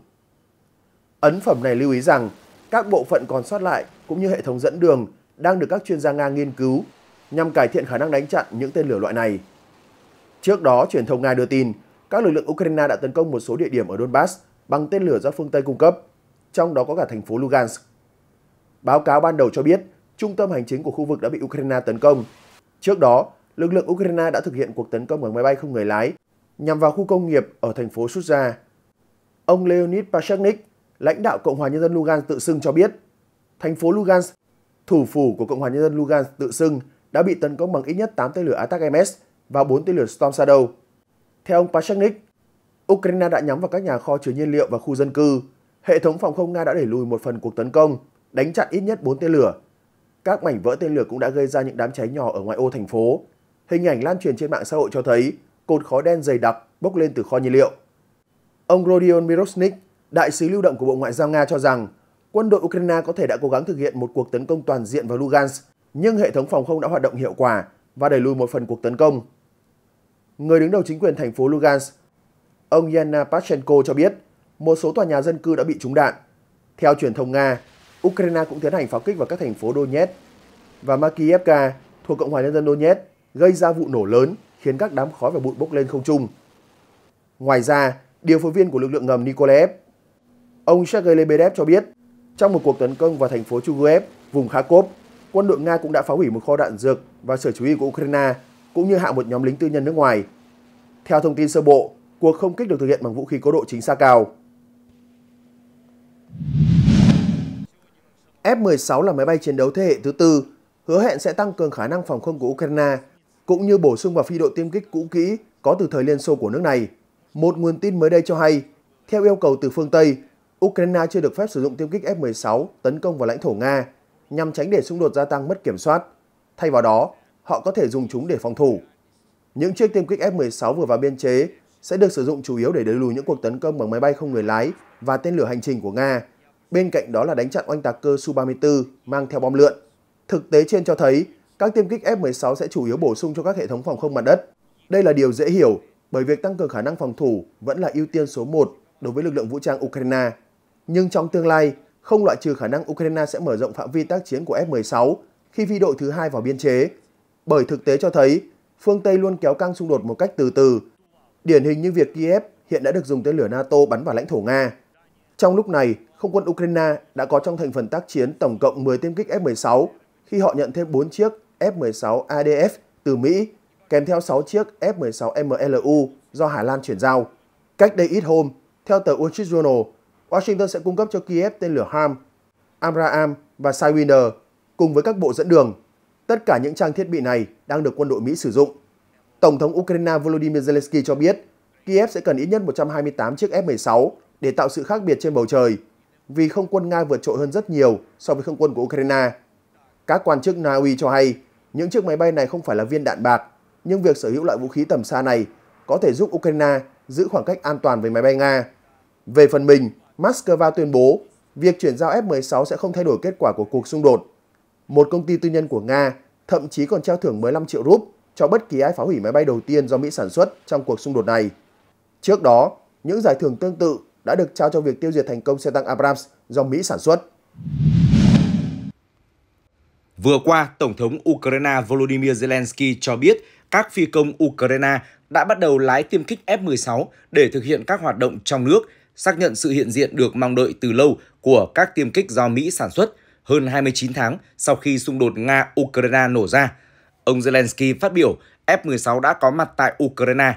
Ấn phẩm này lưu ý rằng, các bộ phận còn sót lại cũng như hệ thống dẫn đường đang được các chuyên gia Nga nghiên cứu nhằm cải thiện khả năng đánh chặn những tên lửa loại này. Trước đó, truyền thông Nga đưa tin các lực lượng Ukraine đã tấn công một số địa điểm ở Donbass bằng tên lửa do phương Tây cung cấp, trong đó có cả thành phố Lugansk. Báo cáo ban đầu cho biết trung tâm hành chính của khu vực đã bị Ukraine tấn công. Trước đó, lực lượng Ukraine đã thực hiện cuộc tấn công bằng máy bay không người lái nhằm vào khu công nghiệp ở thành phố Sutja. Ông Leonid Pashchnik, lãnh đạo Cộng hòa Nhân dân Lugansk tự xưng cho biết, thành phố Lugansk, thủ phủ của Cộng hòa Nhân dân Lugansk tự xưng đã bị tấn công bằng ít nhất 8 tên lửa Attack MS và 4 tên lửa Storm Shadow. Theo ông Pashchnik, Ukraine đã nhắm vào các nhà kho chứa nhiên liệu và khu dân cư. Hệ thống phòng không Nga đã đẩy lùi một phần cuộc tấn công, đánh chặn ít nhất 4 tên lửa. Các mảnh vỡ tên lửa cũng đã gây ra những đám cháy nhỏ ở ngoại ô thành phố. Hình ảnh lan truyền trên mạng xã hội cho thấy cột khói đen dày đặc bốc lên từ kho nhiên liệu. Ông Rodion Mirosnik, đại sứ lưu động của Bộ Ngoại giao Nga cho rằng quân đội Ukraine có thể đã cố gắng thực hiện một cuộc tấn công toàn diện vào Lugansk nhưng hệ thống phòng không đã hoạt động hiệu quả và đẩy lùi một phần cuộc tấn công. Người đứng đầu chính quyền thành phố Lugansk, ông Yana Pachenko cho biết một số tòa nhà dân cư đã bị trúng đạn. Theo truyền thông Nga, Ukraine cũng tiến hành pháo kích vào các thành phố Donetsk và Makiivka thuộc Cộng hòa Nhân dân Donetsk gây ra vụ nổ lớn khiến các đám khói và bụi bốc lên không trung. Ngoài ra, điều phối viên của lực lượng ngầm Nikolaev, ông Sergei Lebedev cho biết trong một cuộc tấn công vào thành phố Chuguev, vùng Kharkov, quân đội Nga cũng đã phá hủy một kho đạn dược và sở chủ y của Ukraine, cũng như hạ một nhóm lính tư nhân nước ngoài. Theo thông tin sơ bộ, cuộc không kích được thực hiện bằng vũ khí có độ chính xác cao. F-16 là máy bay chiến đấu thế hệ thứ tư, hứa hẹn sẽ tăng cường khả năng phòng không của Ukraine, cũng như bổ sung vào phi đội tiêm kích cũ kỹ có từ thời Liên Xô của nước này. Một nguồn tin mới đây cho hay, theo yêu cầu từ phương Tây, Ukraine chưa được phép sử dụng tiêm kích F-16 tấn công vào lãnh thổ Nga nhằm tránh để xung đột gia tăng mất kiểm soát. Thay vào đó, họ có thể dùng chúng để phòng thủ. Những chiếc tiêm kích F-16 vừa vào biên chế sẽ được sử dụng chủ yếu để đẩy lùi những cuộc tấn công bằng máy bay không người lái và tên lửa hành trình của Nga. Bên cạnh đó là đánh chặn oanh tạc cơ Su-34 mang theo bom lượn. Thực tế trên cho thấy, các tiêm kích F-16 sẽ chủ yếu bổ sung cho các hệ thống phòng không mặt đất. Đây là điều dễ hiểu bởi việc tăng cường khả năng phòng thủ vẫn là ưu tiên số 1 đối với lực lượng vũ trang Ukraine. Nhưng trong tương lai, không loại trừ khả năng Ukraine sẽ mở rộng phạm vi tác chiến của F-16 khi phi đội thứ hai vào biên chế. Bởi thực tế cho thấy, phương Tây luôn kéo căng xung đột một cách từ từ, điển hình như việc Kiev hiện đã được dùng tên lửa NATO bắn vào lãnh thổ Nga. Trong lúc này, không quân Ukraine đã có trong thành phần tác chiến tổng cộng 10 tiêm kích F-16 khi họ nhận thêm 4 chiếc F-16 ADF từ Mỹ, kèm theo 6 chiếc F-16 MLU do Hà Lan chuyển giao. Cách đây ít hôm, theo tờ Wall Street Journal, Washington sẽ cung cấp cho Kiev tên lửa HARM, Amram và Sidewinder cùng với các bộ dẫn đường. Tất cả những trang thiết bị này đang được quân đội Mỹ sử dụng. Tổng thống Ukraine Volodymyr Zelensky cho biết Kiev sẽ cần ít nhất 128 chiếc F-16 để tạo sự khác biệt trên bầu trời vì không quân Nga vượt trội hơn rất nhiều so với không quân của Ukraine. Các quan chức Na Uy cho hay những chiếc máy bay này không phải là viên đạn bạc, nhưng việc sở hữu loại vũ khí tầm xa này có thể giúp Ukraine giữ khoảng cách an toàn với máy bay Nga. Về phần mình, Moscow tuyên bố việc chuyển giao F-16 sẽ không thay đổi kết quả của cuộc xung đột. Một công ty tư nhân của Nga thậm chí còn trao thưởng 15 triệu rúp cho bất kỳ ai phá hủy máy bay đầu tiên do Mỹ sản xuất trong cuộc xung đột này. Trước đó, những giải thưởng tương tự đã được trao cho việc tiêu diệt thành công xe tăng Abrams do Mỹ sản xuất. Vừa qua, Tổng thống Ukraine Volodymyr Zelensky cho biết các phi công Ukraine đã bắt đầu lái tiêm kích F-16 để thực hiện các hoạt động trong nước xác nhận sự hiện diện được mong đợi từ lâu của các tiêm kích do Mỹ sản xuất hơn 29 tháng sau khi xung đột Nga-Ukraine nổ ra. Ông Zelensky phát biểu F-16 đã có mặt tại Ukraine.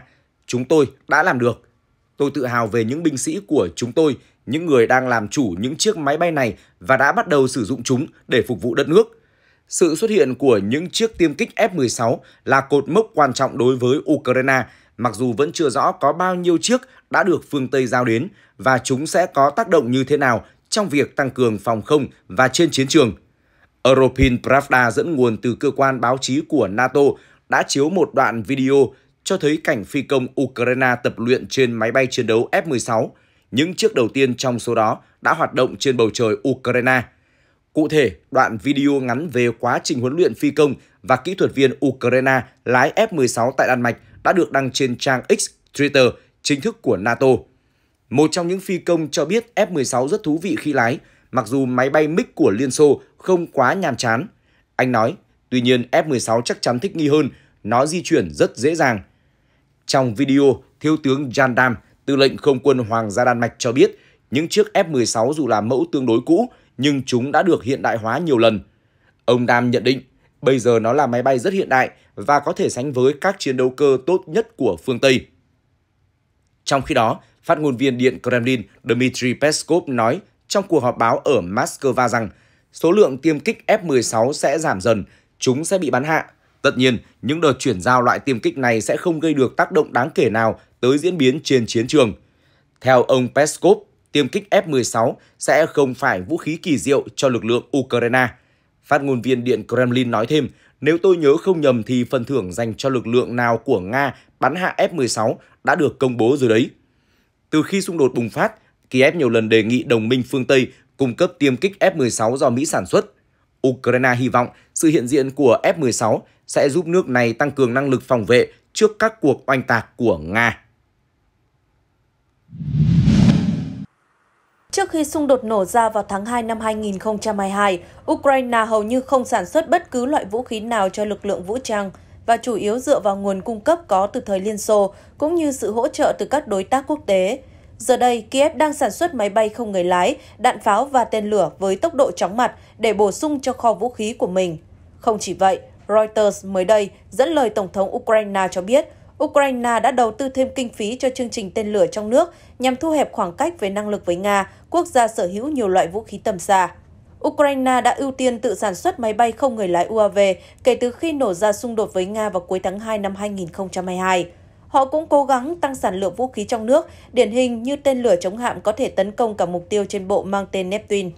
Chúng tôi đã làm được. Tôi tự hào về những binh sĩ của chúng tôi, những người đang làm chủ những chiếc máy bay này và đã bắt đầu sử dụng chúng để phục vụ đất nước. Sự xuất hiện của những chiếc tiêm kích F-16 là cột mốc quan trọng đối với Ukraine mặc dù vẫn chưa rõ có bao nhiêu chiếc đã được phương Tây giao đến và chúng sẽ có tác động như thế nào trong việc tăng cường phòng không và trên chiến trường. Europin Pravda dẫn nguồn từ cơ quan báo chí của NATO đã chiếu một đoạn video cho thấy cảnh phi công Ukraine tập luyện trên máy bay chiến đấu F-16. Những chiếc đầu tiên trong số đó đã hoạt động trên bầu trời Ukraine. Cụ thể, đoạn video ngắn về quá trình huấn luyện phi công và kỹ thuật viên Ukraine lái F-16 tại Đan Mạch đã được đăng trên trang X Twitter chính thức của NATO. Một trong những phi công cho biết F-16 rất thú vị khi lái, mặc dù máy bay MiG của Liên Xô không quá nhàm chán. Anh nói, tuy nhiên F-16 chắc chắn thích nghi hơn, nó di chuyển rất dễ dàng. Trong video, Thiếu tướng Jan Dam, tư lệnh không quân Hoàng gia Đan Mạch cho biết, những chiếc F-16 dù là mẫu tương đối cũ, nhưng chúng đã được hiện đại hóa nhiều lần. Ông Dam nhận định, bây giờ nó là máy bay rất hiện đại và có thể sánh với các chiến đấu cơ tốt nhất của phương Tây. Trong khi đó, phát ngôn viên Điện Kremlin Dmitry Peskov nói trong cuộc họp báo ở Moscow rằng số lượng tiêm kích F-16 sẽ giảm dần, chúng sẽ bị bắn hạ. Tất nhiên, những đợt chuyển giao loại tiêm kích này sẽ không gây được tác động đáng kể nào tới diễn biến trên chiến trường. Theo ông Peskov, tiêm kích F-16 sẽ không phải vũ khí kỳ diệu cho lực lượng Ukraine. Phát ngôn viên Điện Kremlin nói thêm, nếu tôi nhớ không nhầm thì phần thưởng dành cho lực lượng nào của Nga bắn hạ F-16 đã được công bố rồi đấy. Từ khi xung đột bùng phát, Kiev nhiều lần đề nghị đồng minh phương Tây cung cấp tiêm kích F-16 do Mỹ sản xuất. Ukraine hy vọng sự hiện diện của F-16 sẽ giúp nước này tăng cường năng lực phòng vệ trước các cuộc oanh tạc của Nga. Trước khi xung đột nổ ra vào tháng 2 năm 2022, Ukraine hầu như không sản xuất bất cứ loại vũ khí nào cho lực lượng vũ trang và chủ yếu dựa vào nguồn cung cấp có từ thời Liên Xô cũng như sự hỗ trợ từ các đối tác quốc tế. Giờ đây, Kiev đang sản xuất máy bay không người lái, đạn pháo và tên lửa với tốc độ chóng mặt để bổ sung cho kho vũ khí của mình. Không chỉ vậy, Reuters mới đây dẫn lời Tổng thống Ukraine cho biết Ukraine đã đầu tư thêm kinh phí cho chương trình tên lửa trong nước nhằm thu hẹp khoảng cách về năng lực với Nga, quốc gia sở hữu nhiều loại vũ khí tầm xa. Ukraine đã ưu tiên tự sản xuất máy bay không người lái UAV kể từ khi nổ ra xung đột với Nga vào cuối tháng 2 năm 2022. Họ cũng cố gắng tăng sản lượng vũ khí trong nước, điển hình như tên lửa chống hạm có thể tấn công cả mục tiêu trên bộ mang tên Neptune.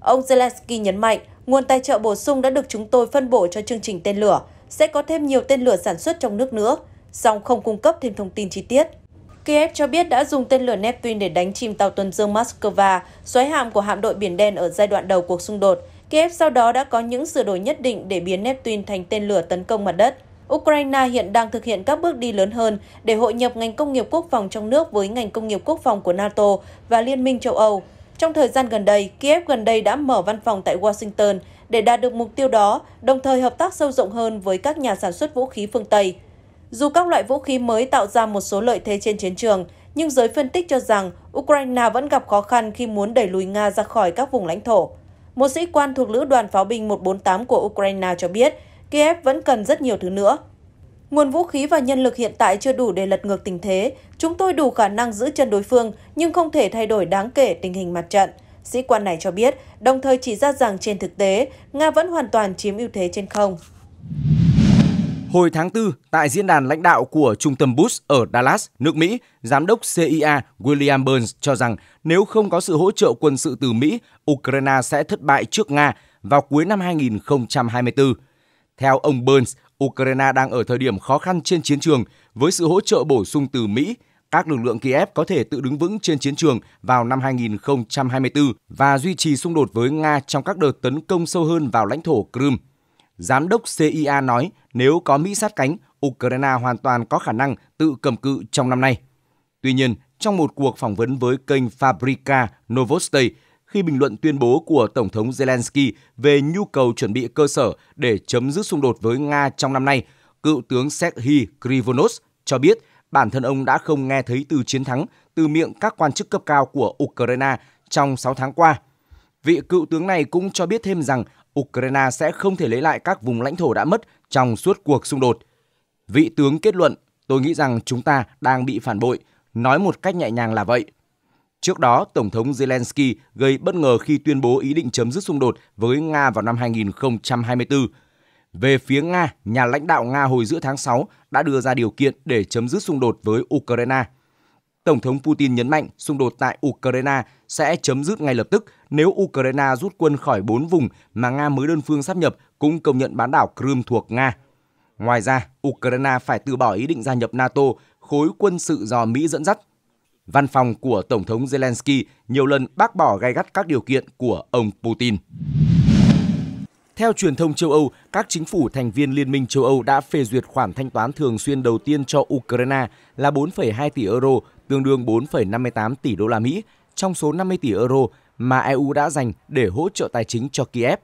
Ông Zelensky nhấn mạnh, nguồn tài trợ bổ sung đã được chúng tôi phân bổ cho chương trình tên lửa, sẽ có thêm nhiều tên lửa sản xuất trong nước nữa song không cung cấp thêm thông tin chi tiết. Kiev cho biết đã dùng tên lửa Neptune để đánh chìm tàu tuần dương Moscow, xoáy hạm của hạm đội Biển Đen ở giai đoạn đầu cuộc xung đột. Kiev sau đó đã có những sửa đổi nhất định để biến Neptune thành tên lửa tấn công mặt đất. Ukraine hiện đang thực hiện các bước đi lớn hơn để hội nhập ngành công nghiệp quốc phòng trong nước với ngành công nghiệp quốc phòng của NATO và Liên minh châu Âu. Trong thời gian gần đây, Kiev gần đây đã mở văn phòng tại Washington để đạt được mục tiêu đó, đồng thời hợp tác sâu rộng hơn với các nhà sản xuất vũ khí phương Tây. Dù các loại vũ khí mới tạo ra một số lợi thế trên chiến trường, nhưng giới phân tích cho rằng Ukraine vẫn gặp khó khăn khi muốn đẩy lùi Nga ra khỏi các vùng lãnh thổ. Một sĩ quan thuộc Lữ đoàn Pháo binh 148 của Ukraine cho biết, Kiev vẫn cần rất nhiều thứ nữa. Nguồn vũ khí và nhân lực hiện tại chưa đủ để lật ngược tình thế. Chúng tôi đủ khả năng giữ chân đối phương, nhưng không thể thay đổi đáng kể tình hình mặt trận. Sĩ quan này cho biết, đồng thời chỉ ra rằng trên thực tế, Nga vẫn hoàn toàn chiếm ưu thế trên không. Hồi tháng 4, tại diễn đàn lãnh đạo của trung tâm Bush ở Dallas, nước Mỹ, giám đốc CIA William Burns cho rằng nếu không có sự hỗ trợ quân sự từ Mỹ, Ukraine sẽ thất bại trước Nga vào cuối năm 2024. Theo ông Burns, Ukraine đang ở thời điểm khó khăn trên chiến trường với sự hỗ trợ bổ sung từ Mỹ, các lực lượng Kiev có thể tự đứng vững trên chiến trường vào năm 2024 và duy trì xung đột với Nga trong các đợt tấn công sâu hơn vào lãnh thổ Crimea. Giám đốc CIA nói nếu có Mỹ sát cánh, Ukraine hoàn toàn có khả năng tự cầm cự trong năm nay. Tuy nhiên, trong một cuộc phỏng vấn với kênh Fabrica Novosti, khi bình luận tuyên bố của Tổng thống Zelensky về nhu cầu chuẩn bị cơ sở để chấm dứt xung đột với Nga trong năm nay, cựu tướng Serhiy Krivonos cho biết bản thân ông đã không nghe thấy từ chiến thắng từ miệng các quan chức cấp cao của Ukraine trong 6 tháng qua. Vị cựu tướng này cũng cho biết thêm rằng Ukraine sẽ không thể lấy lại các vùng lãnh thổ đã mất trong suốt cuộc xung đột. Vị tướng kết luận, tôi nghĩ rằng chúng ta đang bị phản bội, nói một cách nhẹ nhàng là vậy. Trước đó, Tổng thống Zelensky gây bất ngờ khi tuyên bố ý định chấm dứt xung đột với Nga vào năm 2024. Về phía Nga, nhà lãnh đạo Nga hồi giữa tháng 6 đã đưa ra điều kiện để chấm dứt xung đột với Ukraine. Tổng thống Putin nhấn mạnh xung đột tại Ukraine sẽ chấm dứt ngay lập tức nếu Ukraine rút quân khỏi bốn vùng mà Nga mới đơn phương sắp nhập cũng công nhận bán đảo Crimea thuộc Nga. Ngoài ra, Ukraine phải từ bỏ ý định gia nhập NATO, khối quân sự do Mỹ dẫn dắt. Văn phòng của Tổng thống Zelensky nhiều lần bác bỏ gay gắt các điều kiện của ông Putin. Theo truyền thông châu Âu, các chính phủ thành viên Liên minh châu Âu đã phê duyệt khoản thanh toán thường xuyên đầu tiên cho Ukraine là 4,2 tỷ euro, tương đương 4,58 tỷ đô la Mỹ. Trong số 50 tỷ euro mà EU đã dành để hỗ trợ tài chính cho Kiev.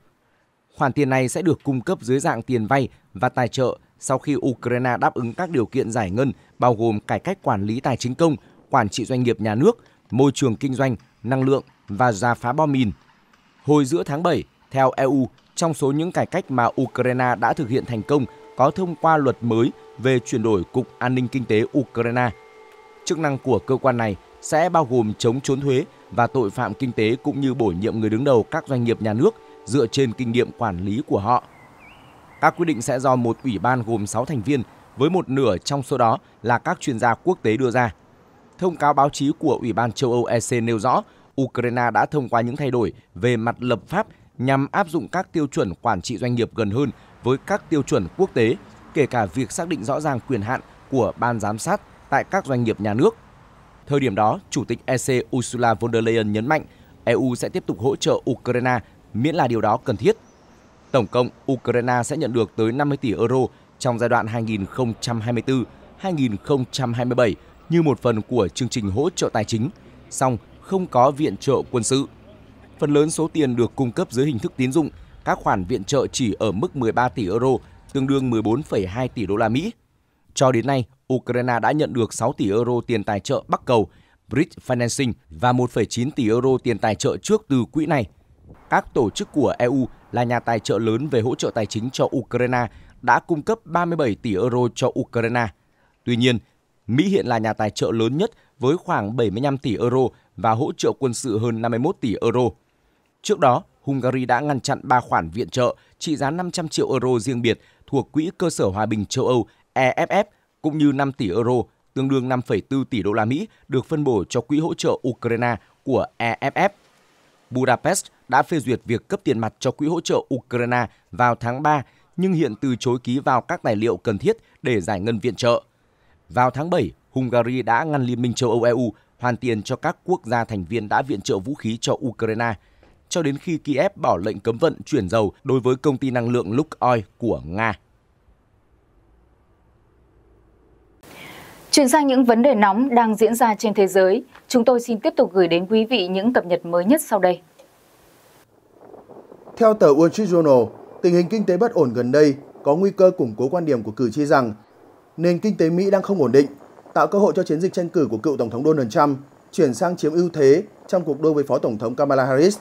Khoản tiền này sẽ được cung cấp dưới dạng tiền vay và tài trợ sau khi Ukraine đáp ứng các điều kiện giải ngân bao gồm cải cách quản lý tài chính công, quản trị doanh nghiệp nhà nước, môi trường kinh doanh, năng lượng và giả phá bom mìn. Hồi giữa tháng 7, theo EU, trong số những cải cách mà Ukraine đã thực hiện thành công có thông qua luật mới về chuyển đổi Cục An ninh Kinh tế Ukraine. Chức năng của cơ quan này sẽ bao gồm chống trốn thuế và tội phạm kinh tế cũng như bổ nhiệm người đứng đầu các doanh nghiệp nhà nước dựa trên kinh nghiệm quản lý của họ. Các quyết định sẽ do một ủy ban gồm 6 thành viên với một nửa trong số đó là các chuyên gia quốc tế đưa ra. Thông cáo báo chí của Ủy ban châu Âu EC nêu rõ Ukraine đã thông qua những thay đổi về mặt lập pháp nhằm áp dụng các tiêu chuẩn quản trị doanh nghiệp gần hơn với các tiêu chuẩn quốc tế, kể cả việc xác định rõ ràng quyền hạn của ban giám sát tại các doanh nghiệp nhà nước Thời điểm đó, Chủ tịch EC Ursula von der Leyen nhấn mạnh EU sẽ tiếp tục hỗ trợ Ukraine miễn là điều đó cần thiết. Tổng cộng, Ukraine sẽ nhận được tới 50 tỷ euro trong giai đoạn 2024-2027 như một phần của chương trình hỗ trợ tài chính, song không có viện trợ quân sự. Phần lớn số tiền được cung cấp dưới hình thức tín dụng, các khoản viện trợ chỉ ở mức 13 tỷ euro, tương đương 14,2 tỷ đô la Mỹ. Cho đến nay, Ukraine đã nhận được 6 tỷ euro tiền tài trợ Bắc Cầu, Bridge Financing và 1,9 tỷ euro tiền tài trợ trước từ quỹ này. Các tổ chức của EU là nhà tài trợ lớn về hỗ trợ tài chính cho Ukraine đã cung cấp 37 tỷ euro cho Ukraine. Tuy nhiên, Mỹ hiện là nhà tài trợ lớn nhất với khoảng 75 tỷ euro và hỗ trợ quân sự hơn 51 tỷ euro. Trước đó, Hungary đã ngăn chặn 3 khoản viện trợ trị giá 500 triệu euro riêng biệt thuộc Quỹ Cơ sở Hòa bình châu Âu EFF cũng như 5 tỷ euro, tương đương 5,4 tỷ đô la Mỹ được phân bổ cho quỹ hỗ trợ Ukraine của EFF. Budapest đã phê duyệt việc cấp tiền mặt cho quỹ hỗ trợ Ukraine vào tháng 3 nhưng hiện từ chối ký vào các tài liệu cần thiết để giải ngân viện trợ. Vào tháng 7, Hungary đã ngăn Liên minh châu Âu EU hoàn tiền cho các quốc gia thành viên đã viện trợ vũ khí cho Ukraine cho đến khi Kiev bỏ lệnh cấm vận chuyển dầu đối với công ty năng lượng Lukoil của Nga. Chuyển sang những vấn đề nóng đang diễn ra trên thế giới, chúng tôi xin tiếp tục gửi đến quý vị những cập nhật mới nhất sau đây. Theo tờ Wall Street Journal, tình hình kinh tế bất ổn gần đây có nguy cơ củng cố quan điểm của cử tri rằng nền kinh tế Mỹ đang không ổn định, tạo cơ hội cho chiến dịch tranh cử của cựu Tổng thống Donald Trump chuyển sang chiếm ưu thế trong cuộc đua với Phó Tổng thống Kamala Harris.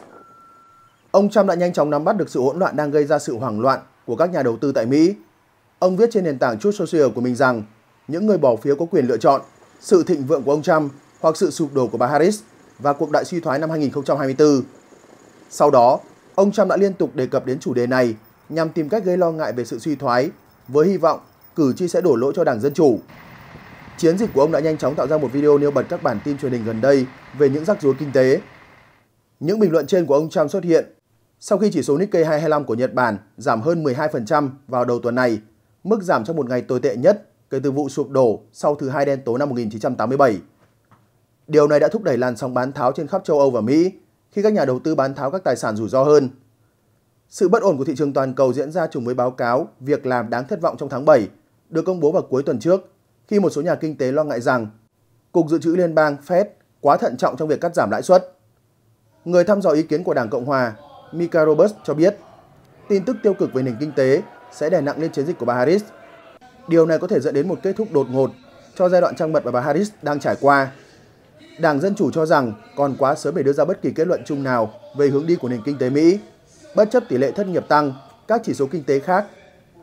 Ông Trump đã nhanh chóng nắm bắt được sự hỗn loạn đang gây ra sự hoảng loạn của các nhà đầu tư tại Mỹ. Ông viết trên nền tảng Truth Social của mình rằng những người bỏ phiếu có quyền lựa chọn sự thịnh vượng của ông Trump hoặc sự sụp đổ của bà Harris và cuộc đại suy thoái năm 2024. Sau đó, ông Trump đã liên tục đề cập đến chủ đề này nhằm tìm cách gây lo ngại về sự suy thoái với hy vọng cử tri sẽ đổ lỗi cho Đảng Dân Chủ. Chiến dịch của ông đã nhanh chóng tạo ra một video nêu bật các bản tin truyền hình gần đây về những rắc rối kinh tế. Những bình luận trên của ông Trump xuất hiện sau khi chỉ số Nikkei 225 của Nhật Bản giảm hơn 12% vào đầu tuần này, mức giảm trong một ngày tồi tệ nhất kể từ vụ sụp đổ sau thứ hai đen tối năm 1987. Điều này đã thúc đẩy làn sóng bán tháo trên khắp châu Âu và Mỹ khi các nhà đầu tư bán tháo các tài sản rủi ro hơn. Sự bất ổn của thị trường toàn cầu diễn ra trùng với báo cáo việc làm đáng thất vọng trong tháng 7 được công bố vào cuối tuần trước khi một số nhà kinh tế lo ngại rằng Cục Dự trữ Liên bang Fed quá thận trọng trong việc cắt giảm lãi suất. Người thăm dò ý kiến của Đảng Cộng Hòa Mika Roberts cho biết tin tức tiêu cực về nền kinh tế sẽ đè nặng lên chiến dịch của bà Harris – Điều này có thể dẫn đến một kết thúc đột ngột cho giai đoạn trăng mật mà bà Harris đang trải qua. Đảng Dân Chủ cho rằng còn quá sớm để đưa ra bất kỳ kết luận chung nào về hướng đi của nền kinh tế Mỹ. Bất chấp tỷ lệ thất nghiệp tăng, các chỉ số kinh tế khác,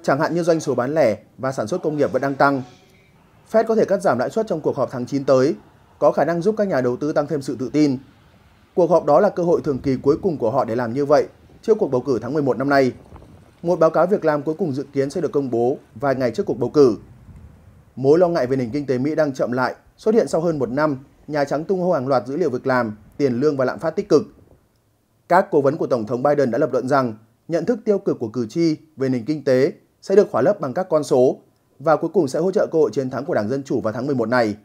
chẳng hạn như doanh số bán lẻ và sản xuất công nghiệp vẫn đang tăng. Fed có thể cắt giảm lãi suất trong cuộc họp tháng 9 tới, có khả năng giúp các nhà đầu tư tăng thêm sự tự tin. Cuộc họp đó là cơ hội thường kỳ cuối cùng của họ để làm như vậy trước cuộc bầu cử tháng 11 năm nay một báo cáo việc làm cuối cùng dự kiến sẽ được công bố vài ngày trước cuộc bầu cử. Mối lo ngại về nền kinh tế Mỹ đang chậm lại xuất hiện sau hơn một năm, Nhà Trắng tung hô hàng loạt dữ liệu việc làm, tiền lương và lạm phát tích cực. Các cố vấn của Tổng thống Biden đã lập luận rằng nhận thức tiêu cực của cử tri về nền kinh tế sẽ được khỏa lấp bằng các con số và cuối cùng sẽ hỗ trợ cơ hội chiến thắng của Đảng Dân Chủ vào tháng 11 này.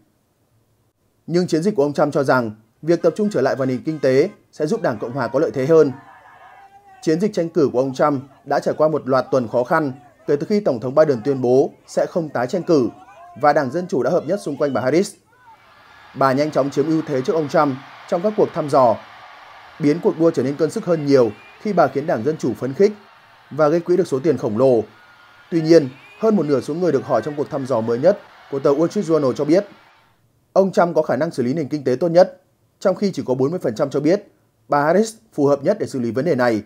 Nhưng chiến dịch của ông Trump cho rằng việc tập trung trở lại vào nền kinh tế sẽ giúp Đảng Cộng Hòa có lợi thế hơn. Chiến dịch tranh cử của ông Trump đã trải qua một loạt tuần khó khăn kể từ khi Tổng thống Biden tuyên bố sẽ không tái tranh cử và Đảng Dân Chủ đã hợp nhất xung quanh bà Harris. Bà nhanh chóng chiếm ưu thế trước ông Trump trong các cuộc thăm dò, biến cuộc đua trở nên cân sức hơn nhiều khi bà khiến Đảng Dân Chủ phấn khích và gây quỹ được số tiền khổng lồ. Tuy nhiên, hơn một nửa số người được hỏi trong cuộc thăm dò mới nhất của tờ Wall Street Journal cho biết ông Trump có khả năng xử lý nền kinh tế tốt nhất, trong khi chỉ có 40% cho biết bà Harris phù hợp nhất để xử lý vấn đề này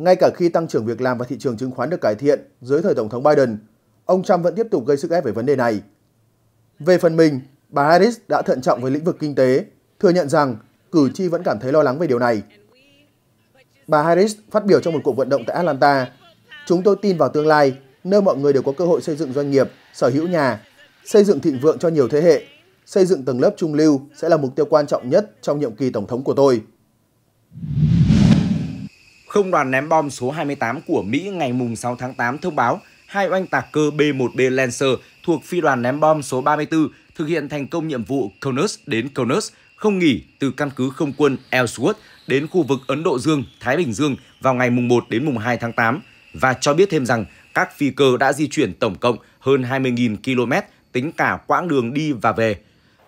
ngay cả khi tăng trưởng việc làm và thị trường chứng khoán được cải thiện dưới thời Tổng thống Biden, ông Trump vẫn tiếp tục gây sức ép về vấn đề này. Về phần mình, bà Harris đã thận trọng với lĩnh vực kinh tế, thừa nhận rằng cử tri vẫn cảm thấy lo lắng về điều này. Bà Harris phát biểu trong một cuộc vận động tại Atlanta, Chúng tôi tin vào tương lai, nơi mọi người đều có cơ hội xây dựng doanh nghiệp, sở hữu nhà, xây dựng thịnh vượng cho nhiều thế hệ. Xây dựng tầng lớp trung lưu sẽ là mục tiêu quan trọng nhất trong nhiệm kỳ tổng thống của tôi. Không đoàn ném bom số 28 của Mỹ ngày 6 tháng 8 thông báo hai oanh tạc cơ B-1B Lancer thuộc phi đoàn ném bom số 34 thực hiện thành công nhiệm vụ Conus đến Conus không nghỉ từ căn cứ không quân Ellsworth đến khu vực Ấn Độ Dương, Thái Bình Dương vào ngày mùng 1 đến mùng 2 tháng 8 và cho biết thêm rằng các phi cơ đã di chuyển tổng cộng hơn 20.000 km tính cả quãng đường đi và về.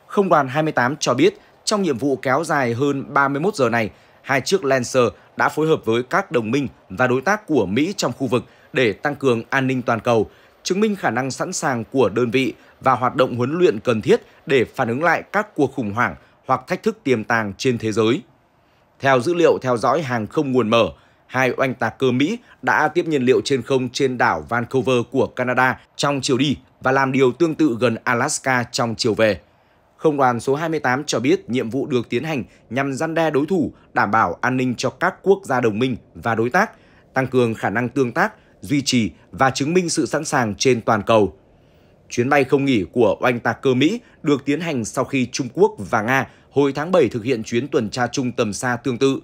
Không đoàn 28 cho biết trong nhiệm vụ kéo dài hơn 31 giờ này, hai chiếc Lancer đã phối hợp với các đồng minh và đối tác của Mỹ trong khu vực để tăng cường an ninh toàn cầu, chứng minh khả năng sẵn sàng của đơn vị và hoạt động huấn luyện cần thiết để phản ứng lại các cuộc khủng hoảng hoặc thách thức tiềm tàng trên thế giới. Theo dữ liệu theo dõi hàng không nguồn mở, hai oanh tạc cơ Mỹ đã tiếp nhiên liệu trên không trên đảo Vancouver của Canada trong chiều đi và làm điều tương tự gần Alaska trong chiều về. Không đoàn số 28 cho biết nhiệm vụ được tiến hành nhằm gian đe đối thủ, đảm bảo an ninh cho các quốc gia đồng minh và đối tác, tăng cường khả năng tương tác, duy trì và chứng minh sự sẵn sàng trên toàn cầu. Chuyến bay không nghỉ của oanh tạc cơ Mỹ được tiến hành sau khi Trung Quốc và Nga hồi tháng 7 thực hiện chuyến tuần tra chung tầm xa tương tự.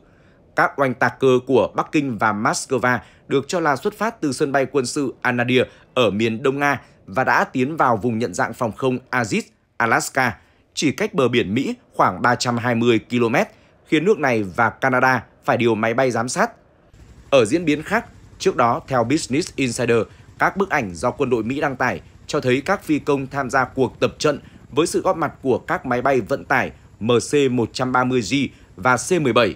Các oanh tạc cơ của Bắc Kinh và Moscow được cho là xuất phát từ sân bay quân sự Anadir ở miền Đông Nga và đã tiến vào vùng nhận dạng phòng không Aziz, Alaska chỉ cách bờ biển Mỹ khoảng 320 km, khiến nước này và Canada phải điều máy bay giám sát. Ở diễn biến khác, trước đó theo Business Insider, các bức ảnh do quân đội Mỹ đăng tải cho thấy các phi công tham gia cuộc tập trận với sự góp mặt của các máy bay vận tải MC-130G và C-17.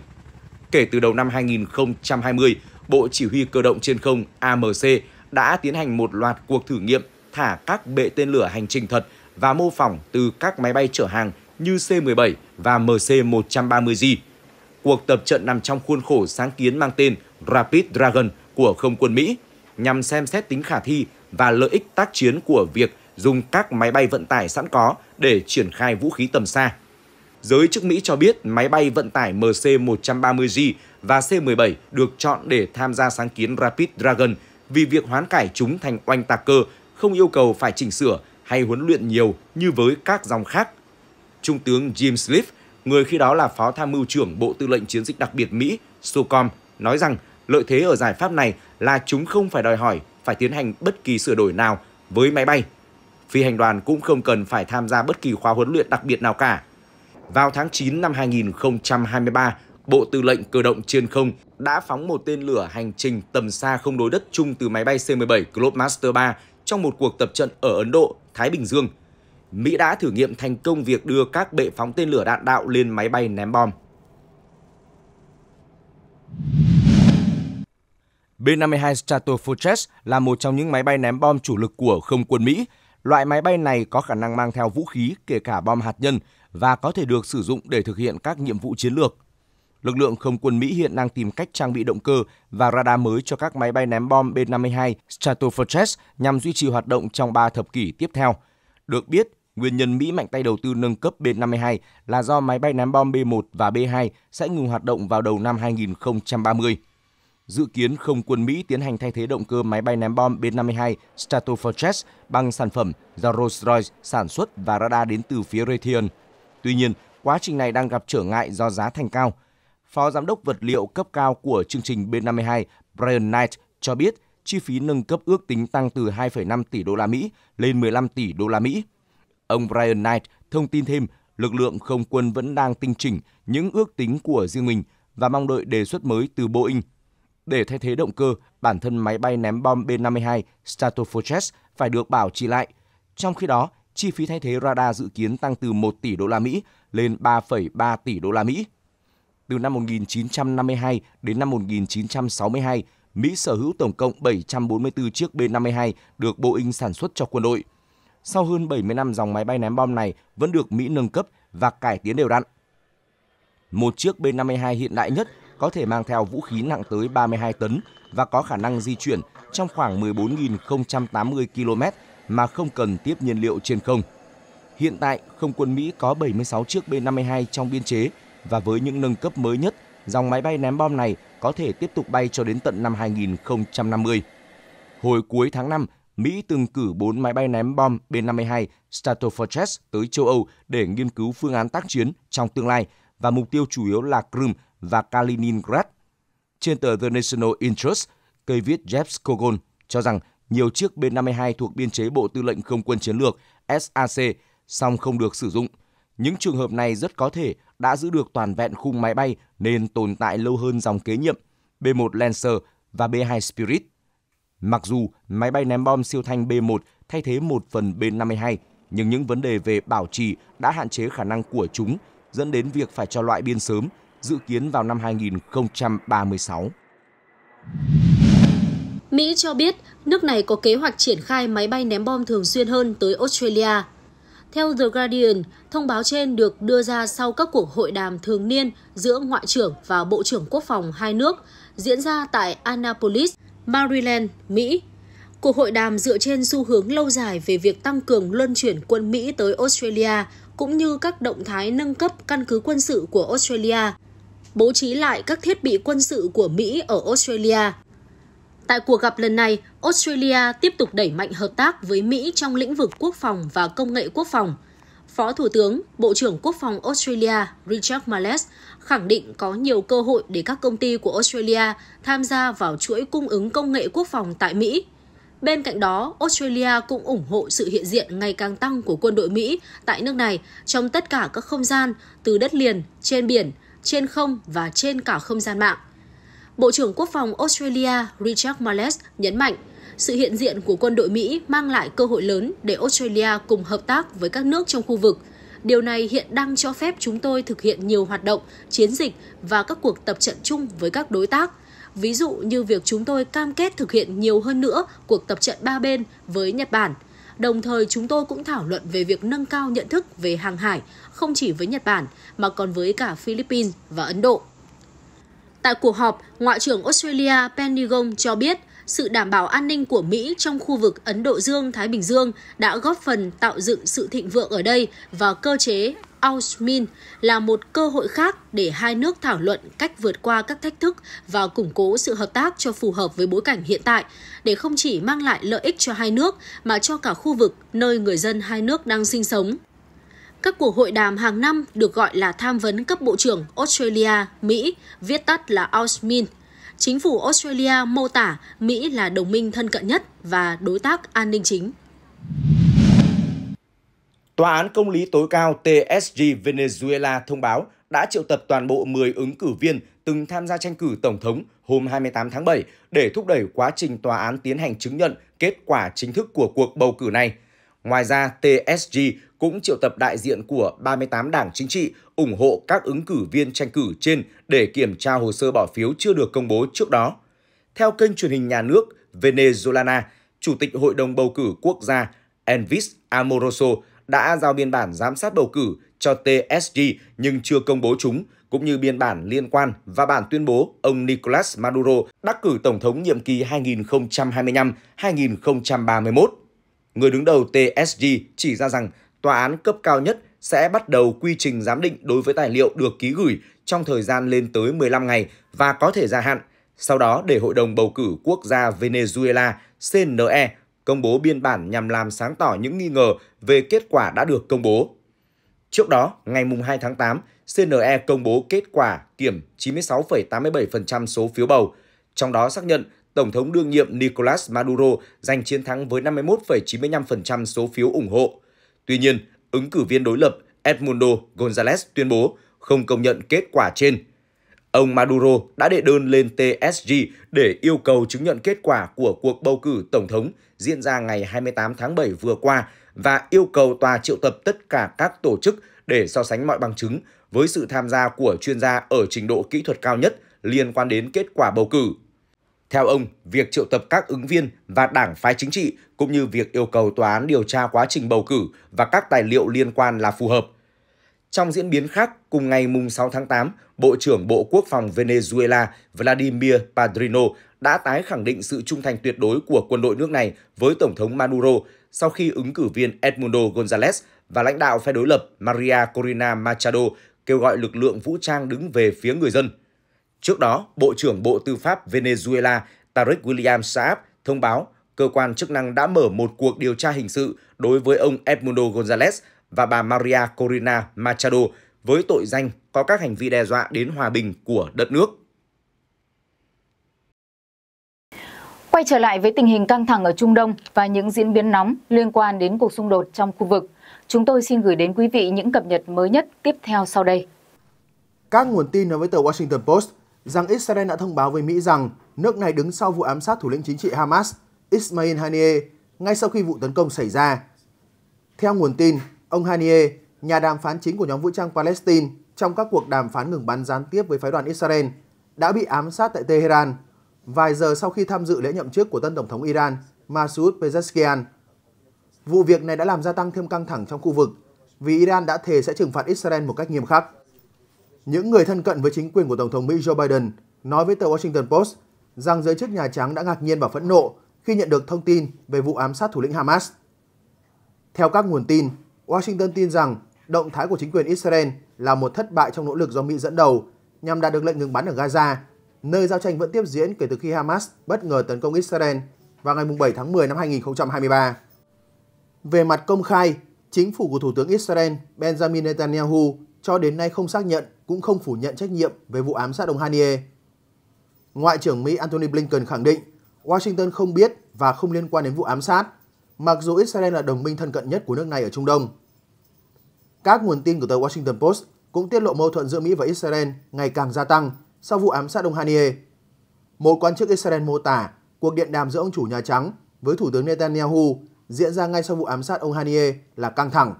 Kể từ đầu năm 2020, Bộ Chỉ huy Cơ động Trên không AMC đã tiến hành một loạt cuộc thử nghiệm thả các bệ tên lửa hành trình thật và mô phỏng từ các máy bay chở hàng như C-17 và MC-130J. Cuộc tập trận nằm trong khuôn khổ sáng kiến mang tên Rapid Dragon của không quân Mỹ nhằm xem xét tính khả thi và lợi ích tác chiến của việc dùng các máy bay vận tải sẵn có để triển khai vũ khí tầm xa. Giới chức Mỹ cho biết máy bay vận tải MC-130J và C-17 được chọn để tham gia sáng kiến Rapid Dragon vì việc hoán cải chúng thành oanh tạc cơ không yêu cầu phải chỉnh sửa hay huấn luyện nhiều như với các dòng khác. Trung tướng Jim Sliff, người khi đó là phó tham mưu trưởng Bộ Tư lệnh Chiến dịch đặc biệt Mỹ, SOCOM, nói rằng lợi thế ở giải pháp này là chúng không phải đòi hỏi phải tiến hành bất kỳ sửa đổi nào với máy bay. Phi hành đoàn cũng không cần phải tham gia bất kỳ khóa huấn luyện đặc biệt nào cả. Vào tháng 9 năm 2023, Bộ Tư lệnh Cơ động Trên không đã phóng một tên lửa hành trình tầm xa không đối đất chung từ máy bay C-17 Globemaster 3 trong một cuộc tập trận ở Ấn Độ Thái Bình Dương, Mỹ đã thử nghiệm thành công việc đưa các bệ phóng tên lửa đạn đạo lên máy bay ném bom. B-52 Stratofortress là một trong những máy bay ném bom chủ lực của không quân Mỹ. Loại máy bay này có khả năng mang theo vũ khí, kể cả bom hạt nhân, và có thể được sử dụng để thực hiện các nhiệm vụ chiến lược lực lượng không quân Mỹ hiện đang tìm cách trang bị động cơ và radar mới cho các máy bay ném bom B-52 Stratofortress nhằm duy trì hoạt động trong 3 thập kỷ tiếp theo. Được biết, nguyên nhân Mỹ mạnh tay đầu tư nâng cấp B-52 là do máy bay ném bom B-1 và B-2 sẽ ngừng hoạt động vào đầu năm 2030. Dự kiến không quân Mỹ tiến hành thay thế động cơ máy bay ném bom B-52 Stratofortress bằng sản phẩm do Rolls-Royce sản xuất và radar đến từ phía Raytheon. Tuy nhiên, quá trình này đang gặp trở ngại do giá thành cao – Phó Giám đốc vật liệu cấp cao của chương trình B52 Brian Knight cho biết chi phí nâng cấp ước tính tăng từ 2,5 tỷ đô la Mỹ lên 15 tỷ đô la Mỹ. Ông Brian Knight thông tin thêm lực lượng không quân vẫn đang tinh chỉnh những ước tính của riêng mình và mong đợi đề xuất mới từ Boeing. Để thay thế động cơ, bản thân máy bay ném bom B-52 Stratofortress phải được bảo trì lại. Trong khi đó, chi phí thay thế radar dự kiến tăng từ 1 tỷ đô la Mỹ lên 3,3 tỷ đô la Mỹ từ năm 1952 đến năm 1962, Mỹ sở hữu tổng cộng 744 chiếc B-52 được Boeing sản xuất cho quân đội. Sau hơn 70 năm, dòng máy bay ném bom này vẫn được Mỹ nâng cấp và cải tiến đều đặn. Một chiếc B-52 hiện đại nhất có thể mang theo vũ khí nặng tới 32 tấn và có khả năng di chuyển trong khoảng 14.080 km mà không cần tiếp nhiên liệu trên không. Hiện tại, không quân Mỹ có 76 chiếc B-52 trong biên chế và với những nâng cấp mới nhất, dòng máy bay ném bom này có thể tiếp tục bay cho đến tận năm 2050. Hồi cuối tháng 5, Mỹ từng cử 4 máy bay ném bom B-52 Stratofortress tới châu Âu để nghiên cứu phương án tác chiến trong tương lai và mục tiêu chủ yếu là Crimea và Kaliningrad. Trên tờ The National Interest, cây viết Jeff Scogon cho rằng nhiều chiếc B-52 thuộc biên chế Bộ Tư lệnh Không quân Chiến lược SAC song không được sử dụng – những trường hợp này rất có thể đã giữ được toàn vẹn khung máy bay nên tồn tại lâu hơn dòng kế nhiệm B1 Lancer và B2 Spirit. Mặc dù máy bay ném bom siêu thanh B1 thay thế một phần B52, nhưng những vấn đề về bảo trì đã hạn chế khả năng của chúng, dẫn đến việc phải cho loại biên sớm, dự kiến vào năm 2036. Mỹ cho biết nước này có kế hoạch triển khai máy bay ném bom thường xuyên hơn tới Australia. Theo The Guardian, thông báo trên được đưa ra sau các cuộc hội đàm thường niên giữa Ngoại trưởng và Bộ trưởng Quốc phòng hai nước diễn ra tại Annapolis, Maryland, Mỹ. Cuộc hội đàm dựa trên xu hướng lâu dài về việc tăng cường luân chuyển quân Mỹ tới Australia cũng như các động thái nâng cấp căn cứ quân sự của Australia, bố trí lại các thiết bị quân sự của Mỹ ở Australia Tại cuộc gặp lần này, Australia tiếp tục đẩy mạnh hợp tác với Mỹ trong lĩnh vực quốc phòng và công nghệ quốc phòng. Phó Thủ tướng, Bộ trưởng Quốc phòng Australia Richard Marles khẳng định có nhiều cơ hội để các công ty của Australia tham gia vào chuỗi cung ứng công nghệ quốc phòng tại Mỹ. Bên cạnh đó, Australia cũng ủng hộ sự hiện diện ngày càng tăng của quân đội Mỹ tại nước này trong tất cả các không gian, từ đất liền, trên biển, trên không và trên cả không gian mạng. Bộ trưởng Quốc phòng Australia Richard Marles nhấn mạnh, sự hiện diện của quân đội Mỹ mang lại cơ hội lớn để Australia cùng hợp tác với các nước trong khu vực. Điều này hiện đang cho phép chúng tôi thực hiện nhiều hoạt động, chiến dịch và các cuộc tập trận chung với các đối tác. Ví dụ như việc chúng tôi cam kết thực hiện nhiều hơn nữa cuộc tập trận ba bên với Nhật Bản. Đồng thời chúng tôi cũng thảo luận về việc nâng cao nhận thức về hàng hải không chỉ với Nhật Bản mà còn với cả Philippines và Ấn Độ. Tại cuộc họp, Ngoại trưởng Australia Penny Gong cho biết sự đảm bảo an ninh của Mỹ trong khu vực Ấn Độ Dương-Thái Bình Dương đã góp phần tạo dựng sự thịnh vượng ở đây và cơ chế Ausmin là một cơ hội khác để hai nước thảo luận cách vượt qua các thách thức và củng cố sự hợp tác cho phù hợp với bối cảnh hiện tại, để không chỉ mang lại lợi ích cho hai nước mà cho cả khu vực nơi người dân hai nước đang sinh sống. Các cuộc hội đàm hàng năm được gọi là tham vấn cấp bộ trưởng Australia, Mỹ, viết tắt là AUSMIN. Chính phủ Australia mô tả Mỹ là đồng minh thân cận nhất và đối tác an ninh chính. Tòa án Công lý tối cao TSG Venezuela thông báo đã triệu tập toàn bộ 10 ứng cử viên từng tham gia tranh cử Tổng thống hôm 28 tháng 7 để thúc đẩy quá trình tòa án tiến hành chứng nhận kết quả chính thức của cuộc bầu cử này. Ngoài ra, TSG cũng triệu tập đại diện của 38 đảng chính trị ủng hộ các ứng cử viên tranh cử trên để kiểm tra hồ sơ bỏ phiếu chưa được công bố trước đó. Theo kênh truyền hình nhà nước Venezuela, Chủ tịch Hội đồng Bầu cử Quốc gia Envis Amoroso đã giao biên bản giám sát bầu cử cho TSG nhưng chưa công bố chúng, cũng như biên bản liên quan và bản tuyên bố ông Nicolas Maduro đắc cử Tổng thống nhiệm kỳ 2025-2031. Người đứng đầu TSG chỉ ra rằng tòa án cấp cao nhất sẽ bắt đầu quy trình giám định đối với tài liệu được ký gửi trong thời gian lên tới 15 ngày và có thể gia hạn. Sau đó để Hội đồng Bầu cử Quốc gia Venezuela CNE công bố biên bản nhằm làm sáng tỏ những nghi ngờ về kết quả đã được công bố. Trước đó, ngày 2 tháng 8, CNE công bố kết quả kiểm 96,87% số phiếu bầu, trong đó xác nhận Tổng thống đương nhiệm Nicolas Maduro giành chiến thắng với 51,95% số phiếu ủng hộ. Tuy nhiên, ứng cử viên đối lập Edmundo González tuyên bố không công nhận kết quả trên. Ông Maduro đã đệ đơn lên TSG để yêu cầu chứng nhận kết quả của cuộc bầu cử tổng thống diễn ra ngày 28 tháng 7 vừa qua và yêu cầu tòa triệu tập tất cả các tổ chức để so sánh mọi bằng chứng với sự tham gia của chuyên gia ở trình độ kỹ thuật cao nhất liên quan đến kết quả bầu cử. Theo ông, việc triệu tập các ứng viên và đảng phái chính trị cũng như việc yêu cầu tòa án điều tra quá trình bầu cử và các tài liệu liên quan là phù hợp. Trong diễn biến khác, cùng ngày 6 tháng 8, Bộ trưởng Bộ Quốc phòng Venezuela Vladimir Padrino đã tái khẳng định sự trung thành tuyệt đối của quân đội nước này với Tổng thống Maduro sau khi ứng cử viên Edmundo González và lãnh đạo phe đối lập Maria Corina Machado kêu gọi lực lượng vũ trang đứng về phía người dân – Trước đó, Bộ trưởng Bộ Tư pháp Venezuela Tarek William Saab thông báo cơ quan chức năng đã mở một cuộc điều tra hình sự đối với ông Edmundo González và bà Maria Corina Machado với tội danh có các hành vi đe dọa đến hòa bình của đất nước. Quay trở lại với tình hình căng thẳng ở Trung Đông và những diễn biến nóng liên quan đến cuộc xung đột trong khu vực, chúng tôi xin gửi đến quý vị những cập nhật mới nhất tiếp theo sau đây. Các nguồn tin nói với tờ Washington Post rằng Israel đã thông báo với Mỹ rằng nước này đứng sau vụ ám sát thủ lĩnh chính trị Hamas Ismail Haniyeh ngay sau khi vụ tấn công xảy ra. Theo nguồn tin, ông Haniyeh, nhà đàm phán chính của nhóm vũ trang Palestine trong các cuộc đàm phán ngừng bắn gián tiếp với phái đoàn Israel, đã bị ám sát tại Tehran vài giờ sau khi tham dự lễ nhậm chức của tân tổng thống Iran Masoud Pezeshkian. Vụ việc này đã làm gia tăng thêm căng thẳng trong khu vực vì Iran đã thề sẽ trừng phạt Israel một cách nghiêm khắc. Những người thân cận với chính quyền của Tổng thống Mỹ Joe Biden nói với tờ Washington Post rằng giới chức Nhà Trắng đã ngạc nhiên và phẫn nộ khi nhận được thông tin về vụ ám sát thủ lĩnh Hamas. Theo các nguồn tin, Washington tin rằng động thái của chính quyền Israel là một thất bại trong nỗ lực do Mỹ dẫn đầu nhằm đạt được lệnh ngừng bắn ở Gaza, nơi giao tranh vẫn tiếp diễn kể từ khi Hamas bất ngờ tấn công Israel vào ngày 7 tháng 10 năm 2023. Về mặt công khai, chính phủ của Thủ tướng Israel Benjamin Netanyahu cho đến nay không xác nhận cũng không phủ nhận trách nhiệm về vụ ám sát ông Hanier. Ngoại trưởng Mỹ Antony Blinken khẳng định Washington không biết và không liên quan đến vụ ám sát, mặc dù Israel là đồng minh thân cận nhất của nước này ở Trung Đông. Các nguồn tin của tờ Washington Post cũng tiết lộ mâu thuẫn giữa Mỹ và Israel ngày càng gia tăng sau vụ ám sát ông Hanier. Một quan chức Israel mô tả cuộc điện đàm giữa ông chủ Nhà Trắng với Thủ tướng Netanyahu diễn ra ngay sau vụ ám sát ông Hanier là căng thẳng.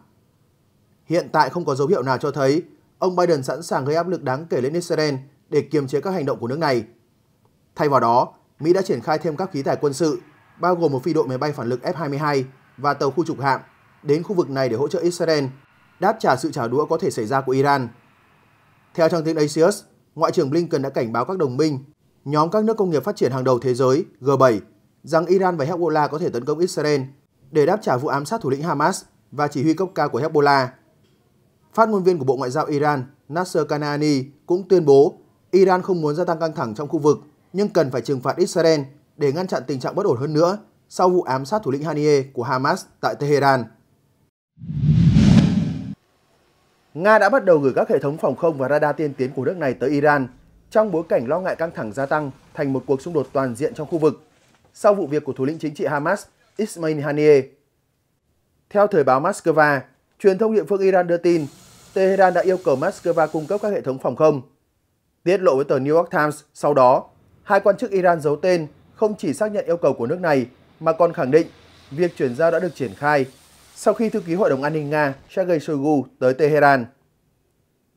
Hiện tại không có dấu hiệu nào cho thấy ông Biden sẵn sàng gây áp lực đáng kể lên Israel để kiềm chế các hành động của nước này. Thay vào đó, Mỹ đã triển khai thêm các khí tài quân sự, bao gồm một phi đội máy bay phản lực F-22 và tàu khu trục hạm đến khu vực này để hỗ trợ Israel, đáp trả sự trả đũa có thể xảy ra của Iran. Theo trang tin Axios, Ngoại trưởng Blinken đã cảnh báo các đồng minh, nhóm các nước công nghiệp phát triển hàng đầu thế giới G7 rằng Iran và Hezbollah có thể tấn công Israel để đáp trả vụ ám sát thủ lĩnh Hamas và chỉ huy cấp cao của Hezbollah Phát ngôn viên của Bộ Ngoại giao Iran Nasser Kanani cũng tuyên bố Iran không muốn gia tăng căng thẳng trong khu vực nhưng cần phải trừng phạt Israel để ngăn chặn tình trạng bất ổn hơn nữa sau vụ ám sát thủ lĩnh Haniyeh của Hamas tại Tehran. Nga đã bắt đầu gửi các hệ thống phòng không và radar tiên tiến của nước này tới Iran trong bối cảnh lo ngại căng thẳng gia tăng thành một cuộc xung đột toàn diện trong khu vực sau vụ việc của thủ lĩnh chính trị Hamas Ismail Haniyeh. Theo thời báo Moscow, truyền thông địa phương Iran đưa tin Tehran đã yêu cầu Moscow cung cấp các hệ thống phòng không. Tiết lộ với tờ New York Times sau đó, hai quan chức Iran giấu tên không chỉ xác nhận yêu cầu của nước này mà còn khẳng định việc chuyển giao đã được triển khai sau khi thư ký Hội đồng An ninh Nga Sergei Shoigu tới Tehran.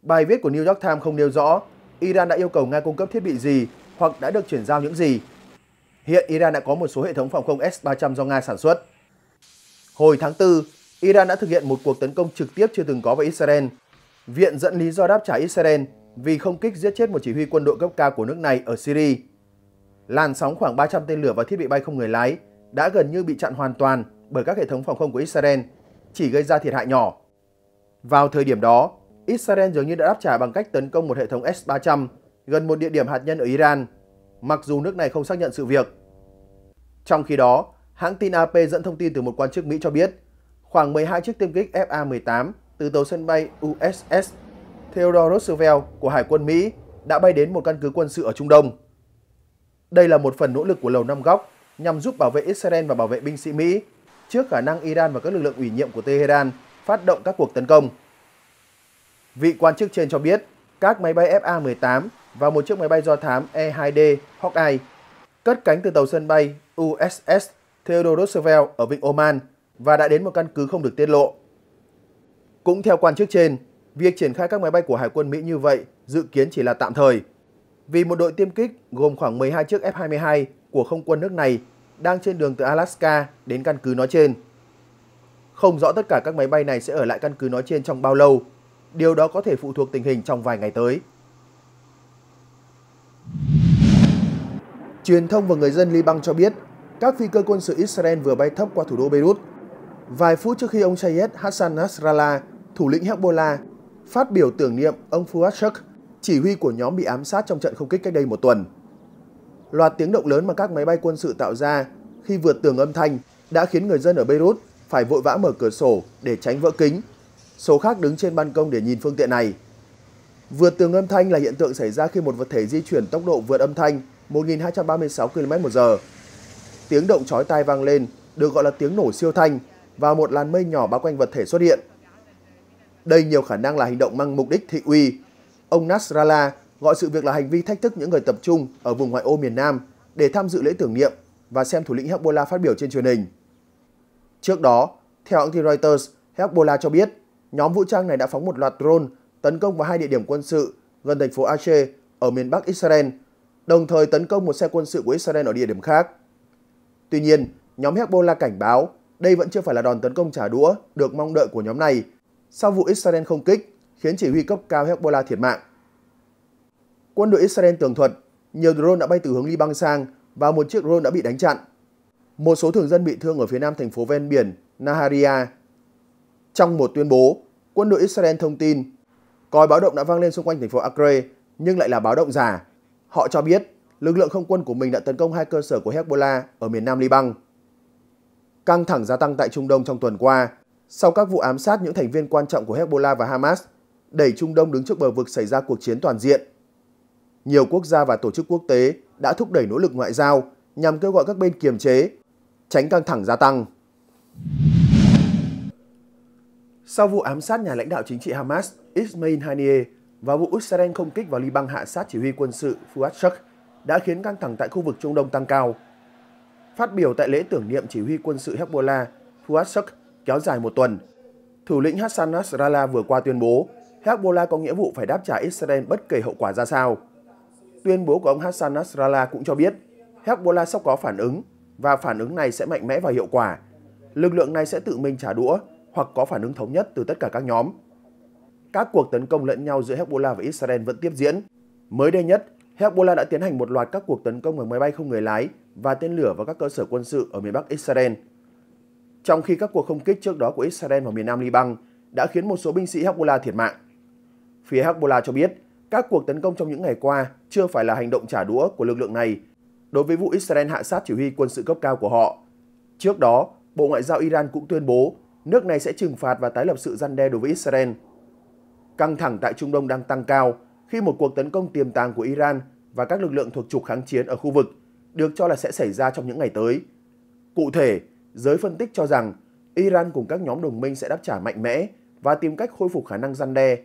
Bài viết của New York Times không nêu rõ Iran đã yêu cầu Nga cung cấp thiết bị gì hoặc đã được chuyển giao những gì. Hiện Iran đã có một số hệ thống phòng không S-300 do Nga sản xuất. Hồi tháng 4, Iran đã thực hiện một cuộc tấn công trực tiếp chưa từng có vào Israel Viện dẫn lý do đáp trả Israel vì không kích giết chết một chỉ huy quân đội cấp cao của nước này ở Syria. Làn sóng khoảng 300 tên lửa và thiết bị bay không người lái đã gần như bị chặn hoàn toàn bởi các hệ thống phòng không của Israel, chỉ gây ra thiệt hại nhỏ. Vào thời điểm đó, Israel dường như đã đáp trả bằng cách tấn công một hệ thống S-300 gần một địa điểm hạt nhân ở Iran, mặc dù nước này không xác nhận sự việc. Trong khi đó, hãng tin AP dẫn thông tin từ một quan chức Mỹ cho biết, khoảng 12 chiếc tiêm kích FA-18 từ tàu sân bay USS Theodore Roosevelt của Hải quân Mỹ đã bay đến một căn cứ quân sự ở Trung Đông. Đây là một phần nỗ lực của Lầu Năm Góc nhằm giúp bảo vệ Israel và bảo vệ binh sĩ Mỹ trước khả năng Iran và các lực lượng ủy nhiệm của Tehran phát động các cuộc tấn công. Vị quan chức trên cho biết, các máy bay FA-18 và một chiếc máy bay do thám E-2D Hawkeye cất cánh từ tàu sân bay USS Theodore Roosevelt ở Vịnh Oman và đã đến một căn cứ không được tiết lộ. Cũng theo quan chức trên, việc triển khai các máy bay của Hải quân Mỹ như vậy dự kiến chỉ là tạm thời, vì một đội tiêm kích gồm khoảng 12 chiếc F-22 của không quân nước này đang trên đường từ Alaska đến căn cứ nói trên. Không rõ tất cả các máy bay này sẽ ở lại căn cứ nói trên trong bao lâu, điều đó có thể phụ thuộc tình hình trong vài ngày tới. Truyền thông và người dân Liban cho biết, các phi cơ quân sự Israel vừa bay thấp qua thủ đô Beirut. Vài phút trước khi ông Sayed Hassan Nasrallah thủ lĩnh Hezbollah, phát biểu tưởng niệm ông Fuad Shuk, chỉ huy của nhóm bị ám sát trong trận không kích cách đây một tuần. Loạt tiếng động lớn mà các máy bay quân sự tạo ra khi vượt tường âm thanh đã khiến người dân ở Beirut phải vội vã mở cửa sổ để tránh vỡ kính. Số khác đứng trên ban công để nhìn phương tiện này. Vượt tường âm thanh là hiện tượng xảy ra khi một vật thể di chuyển tốc độ vượt âm thanh 1236 km/h. Tiếng động chói tai vang lên được gọi là tiếng nổ siêu thanh và một làn mây nhỏ bao quanh vật thể xuất hiện. Đây nhiều khả năng là hành động mang mục đích thị uy. Ông Nasrallah gọi sự việc là hành vi thách thức những người tập trung ở vùng ngoại ô miền Nam để tham dự lễ tưởng niệm và xem thủ lĩnh Hezbollah phát biểu trên truyền hình. Trước đó, theo hãng tin Reuters, Hezbollah cho biết nhóm vũ trang này đã phóng một loạt drone tấn công vào hai địa điểm quân sự gần thành phố Aceh ở miền Bắc Israel, đồng thời tấn công một xe quân sự của Israel ở địa điểm khác. Tuy nhiên, nhóm Hezbollah cảnh báo đây vẫn chưa phải là đòn tấn công trả đũa được mong đợi của nhóm này sau vụ Israel không kích khiến chỉ huy cấp cao Hezbollah thiệt mạng. Quân đội Israel tường thuật nhiều drone đã bay từ hướng Liban sang và một chiếc drone đã bị đánh chặn. Một số thường dân bị thương ở phía nam thành phố ven biển Naharia. Trong một tuyên bố, quân đội Israel thông tin còi báo động đã vang lên xung quanh thành phố Acre nhưng lại là báo động giả. Họ cho biết lực lượng không quân của mình đã tấn công hai cơ sở của Hezbollah ở miền nam Liban. Căng thẳng gia tăng tại Trung Đông trong tuần qua sau các vụ ám sát những thành viên quan trọng của Hezbollah và Hamas, đẩy Trung Đông đứng trước bờ vực xảy ra cuộc chiến toàn diện. Nhiều quốc gia và tổ chức quốc tế đã thúc đẩy nỗ lực ngoại giao nhằm kêu gọi các bên kiềm chế, tránh căng thẳng gia tăng. Sau vụ ám sát nhà lãnh đạo chính trị Hamas Ismail Haniyeh và vụ Israel không kích vào Liban hạ sát chỉ huy quân sự Fuad Shuk đã khiến căng thẳng tại khu vực Trung Đông tăng cao. Phát biểu tại lễ tưởng niệm chỉ huy quân sự Hezbollah, Fuad Shuk kéo dài một tuần. Thủ lĩnh Hassan Nasrallah vừa qua tuyên bố Hezbollah có nghĩa vụ phải đáp trả Israel bất kể hậu quả ra sao. Tuyên bố của ông Hassan Nasrallah cũng cho biết Hezbollah sắp có phản ứng và phản ứng này sẽ mạnh mẽ và hiệu quả. Lực lượng này sẽ tự mình trả đũa hoặc có phản ứng thống nhất từ tất cả các nhóm. Các cuộc tấn công lẫn nhau giữa Hezbollah và Israel vẫn tiếp diễn. Mới đây nhất, Hezbollah đã tiến hành một loạt các cuộc tấn công bằng máy bay không người lái và tên lửa vào các cơ sở quân sự ở miền Bắc Israel trong khi các cuộc không kích trước đó của Israel vào miền nam Liban đã khiến một số binh sĩ Hezbollah thiệt mạng. Phía Hezbollah cho biết, các cuộc tấn công trong những ngày qua chưa phải là hành động trả đũa của lực lượng này đối với vụ Israel hạ sát chỉ huy quân sự cấp cao của họ. Trước đó, Bộ Ngoại giao Iran cũng tuyên bố nước này sẽ trừng phạt và tái lập sự gian đe đối với Israel. Căng thẳng tại Trung Đông đang tăng cao khi một cuộc tấn công tiềm tàng của Iran và các lực lượng thuộc trục kháng chiến ở khu vực được cho là sẽ xảy ra trong những ngày tới. Cụ thể, giới phân tích cho rằng Iran cùng các nhóm đồng minh sẽ đáp trả mạnh mẽ và tìm cách khôi phục khả năng gian đe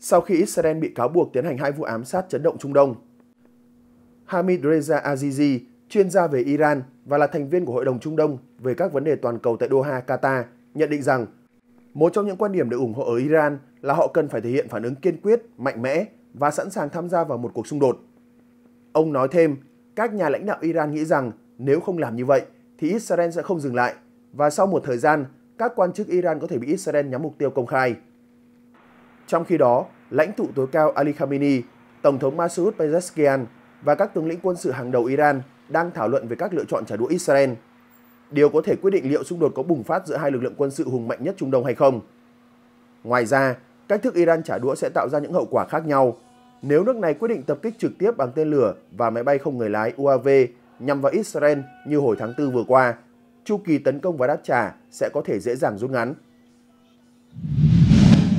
sau khi Israel bị cáo buộc tiến hành hai vụ ám sát chấn động Trung Đông. Hamid Reza Azizi, chuyên gia về Iran và là thành viên của Hội đồng Trung Đông về các vấn đề toàn cầu tại Doha, Qatar, nhận định rằng một trong những quan điểm được ủng hộ ở Iran là họ cần phải thể hiện phản ứng kiên quyết, mạnh mẽ và sẵn sàng tham gia vào một cuộc xung đột. Ông nói thêm, các nhà lãnh đạo Iran nghĩ rằng nếu không làm như vậy, thì Israel sẽ không dừng lại và sau một thời gian, các quan chức Iran có thể bị Israel nhắm mục tiêu công khai. Trong khi đó, lãnh tụ tối cao Ali Khamenei, Tổng thống Masoud Pezeshkian và các tướng lĩnh quân sự hàng đầu Iran đang thảo luận về các lựa chọn trả đũa Israel. Điều có thể quyết định liệu xung đột có bùng phát giữa hai lực lượng quân sự hùng mạnh nhất Trung Đông hay không. Ngoài ra, cách thức Iran trả đũa sẽ tạo ra những hậu quả khác nhau nếu nước này quyết định tập kích trực tiếp bằng tên lửa và máy bay không người lái UAV nhằm vào Israel như hồi tháng 4 vừa qua, chu kỳ tấn công và đáp trả sẽ có thể dễ dàng rút ngắn.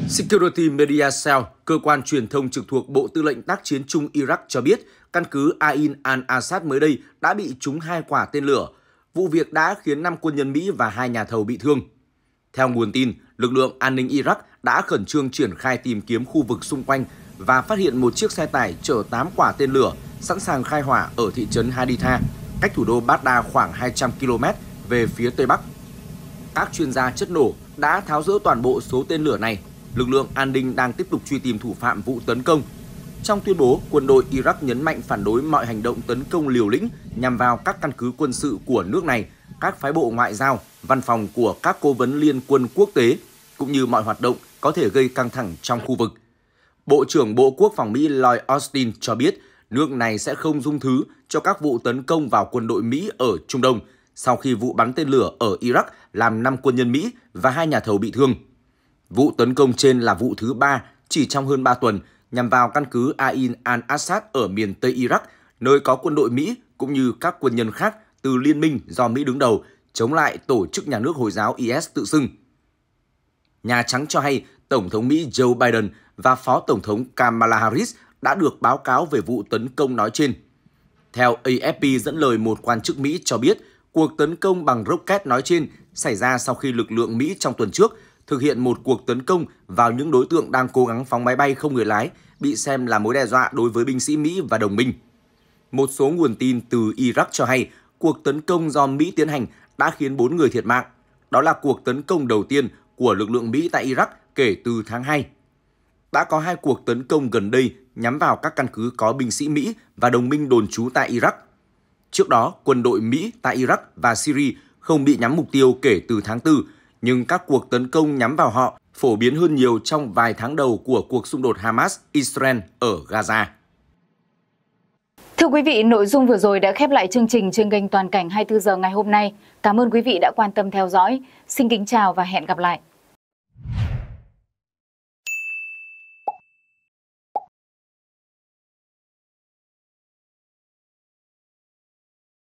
Security Media Cell, cơ quan truyền thông trực thuộc Bộ Tư lệnh Tác chiến Trung Iraq cho biết căn cứ Ain al-Assad mới đây đã bị trúng hai quả tên lửa. Vụ việc đã khiến 5 quân nhân Mỹ và hai nhà thầu bị thương. Theo nguồn tin, lực lượng an ninh Iraq đã khẩn trương triển khai tìm kiếm khu vực xung quanh và phát hiện một chiếc xe tải chở 8 quả tên lửa sẵn sàng khai hỏa ở thị trấn Haditha, cách thủ đô Baghdad khoảng 200 km về phía tây bắc. Các chuyên gia chất nổ đã tháo rỡ toàn bộ số tên lửa này. Lực lượng an ninh đang tiếp tục truy tìm thủ phạm vụ tấn công. Trong tuyên bố, quân đội Iraq nhấn mạnh phản đối mọi hành động tấn công liều lĩnh nhằm vào các căn cứ quân sự của nước này, các phái bộ ngoại giao, văn phòng của các cố vấn liên quân quốc tế, cũng như mọi hoạt động có thể gây căng thẳng trong khu vực. Bộ trưởng Bộ Quốc phòng Mỹ Lloyd Austin cho biết nước này sẽ không dung thứ cho các vụ tấn công vào quân đội Mỹ ở Trung Đông sau khi vụ bắn tên lửa ở Iraq làm 5 quân nhân Mỹ và hai nhà thầu bị thương. Vụ tấn công trên là vụ thứ ba chỉ trong hơn 3 tuần nhằm vào căn cứ Ain al-Assad ở miền Tây Iraq, nơi có quân đội Mỹ cũng như các quân nhân khác từ liên minh do Mỹ đứng đầu chống lại tổ chức nhà nước Hồi giáo IS tự xưng. Nhà Trắng cho hay Tổng thống Mỹ Joe Biden và Phó Tổng thống Kamala Harris đã được báo cáo về vụ tấn công nói trên. Theo AFP dẫn lời một quan chức Mỹ cho biết, cuộc tấn công bằng rocket nói trên xảy ra sau khi lực lượng Mỹ trong tuần trước thực hiện một cuộc tấn công vào những đối tượng đang cố gắng phóng máy bay không người lái, bị xem là mối đe dọa đối với binh sĩ Mỹ và đồng minh. Một số nguồn tin từ Iraq cho hay cuộc tấn công do Mỹ tiến hành đã khiến 4 người thiệt mạng. Đó là cuộc tấn công đầu tiên của lực lượng Mỹ tại Iraq kể từ tháng 2 đã có hai cuộc tấn công gần đây nhắm vào các căn cứ có binh sĩ Mỹ và đồng minh đồn trú tại Iraq. Trước đó, quân đội Mỹ tại Iraq và Syria không bị nhắm mục tiêu kể từ tháng 4, nhưng các cuộc tấn công nhắm vào họ phổ biến hơn nhiều trong vài tháng đầu của cuộc xung đột Hamas-Israel ở Gaza. Thưa quý vị, nội dung vừa rồi đã khép lại chương trình trên kênh Toàn cảnh 24 giờ ngày hôm nay. Cảm ơn quý vị đã quan tâm theo dõi. Xin kính chào và hẹn gặp lại.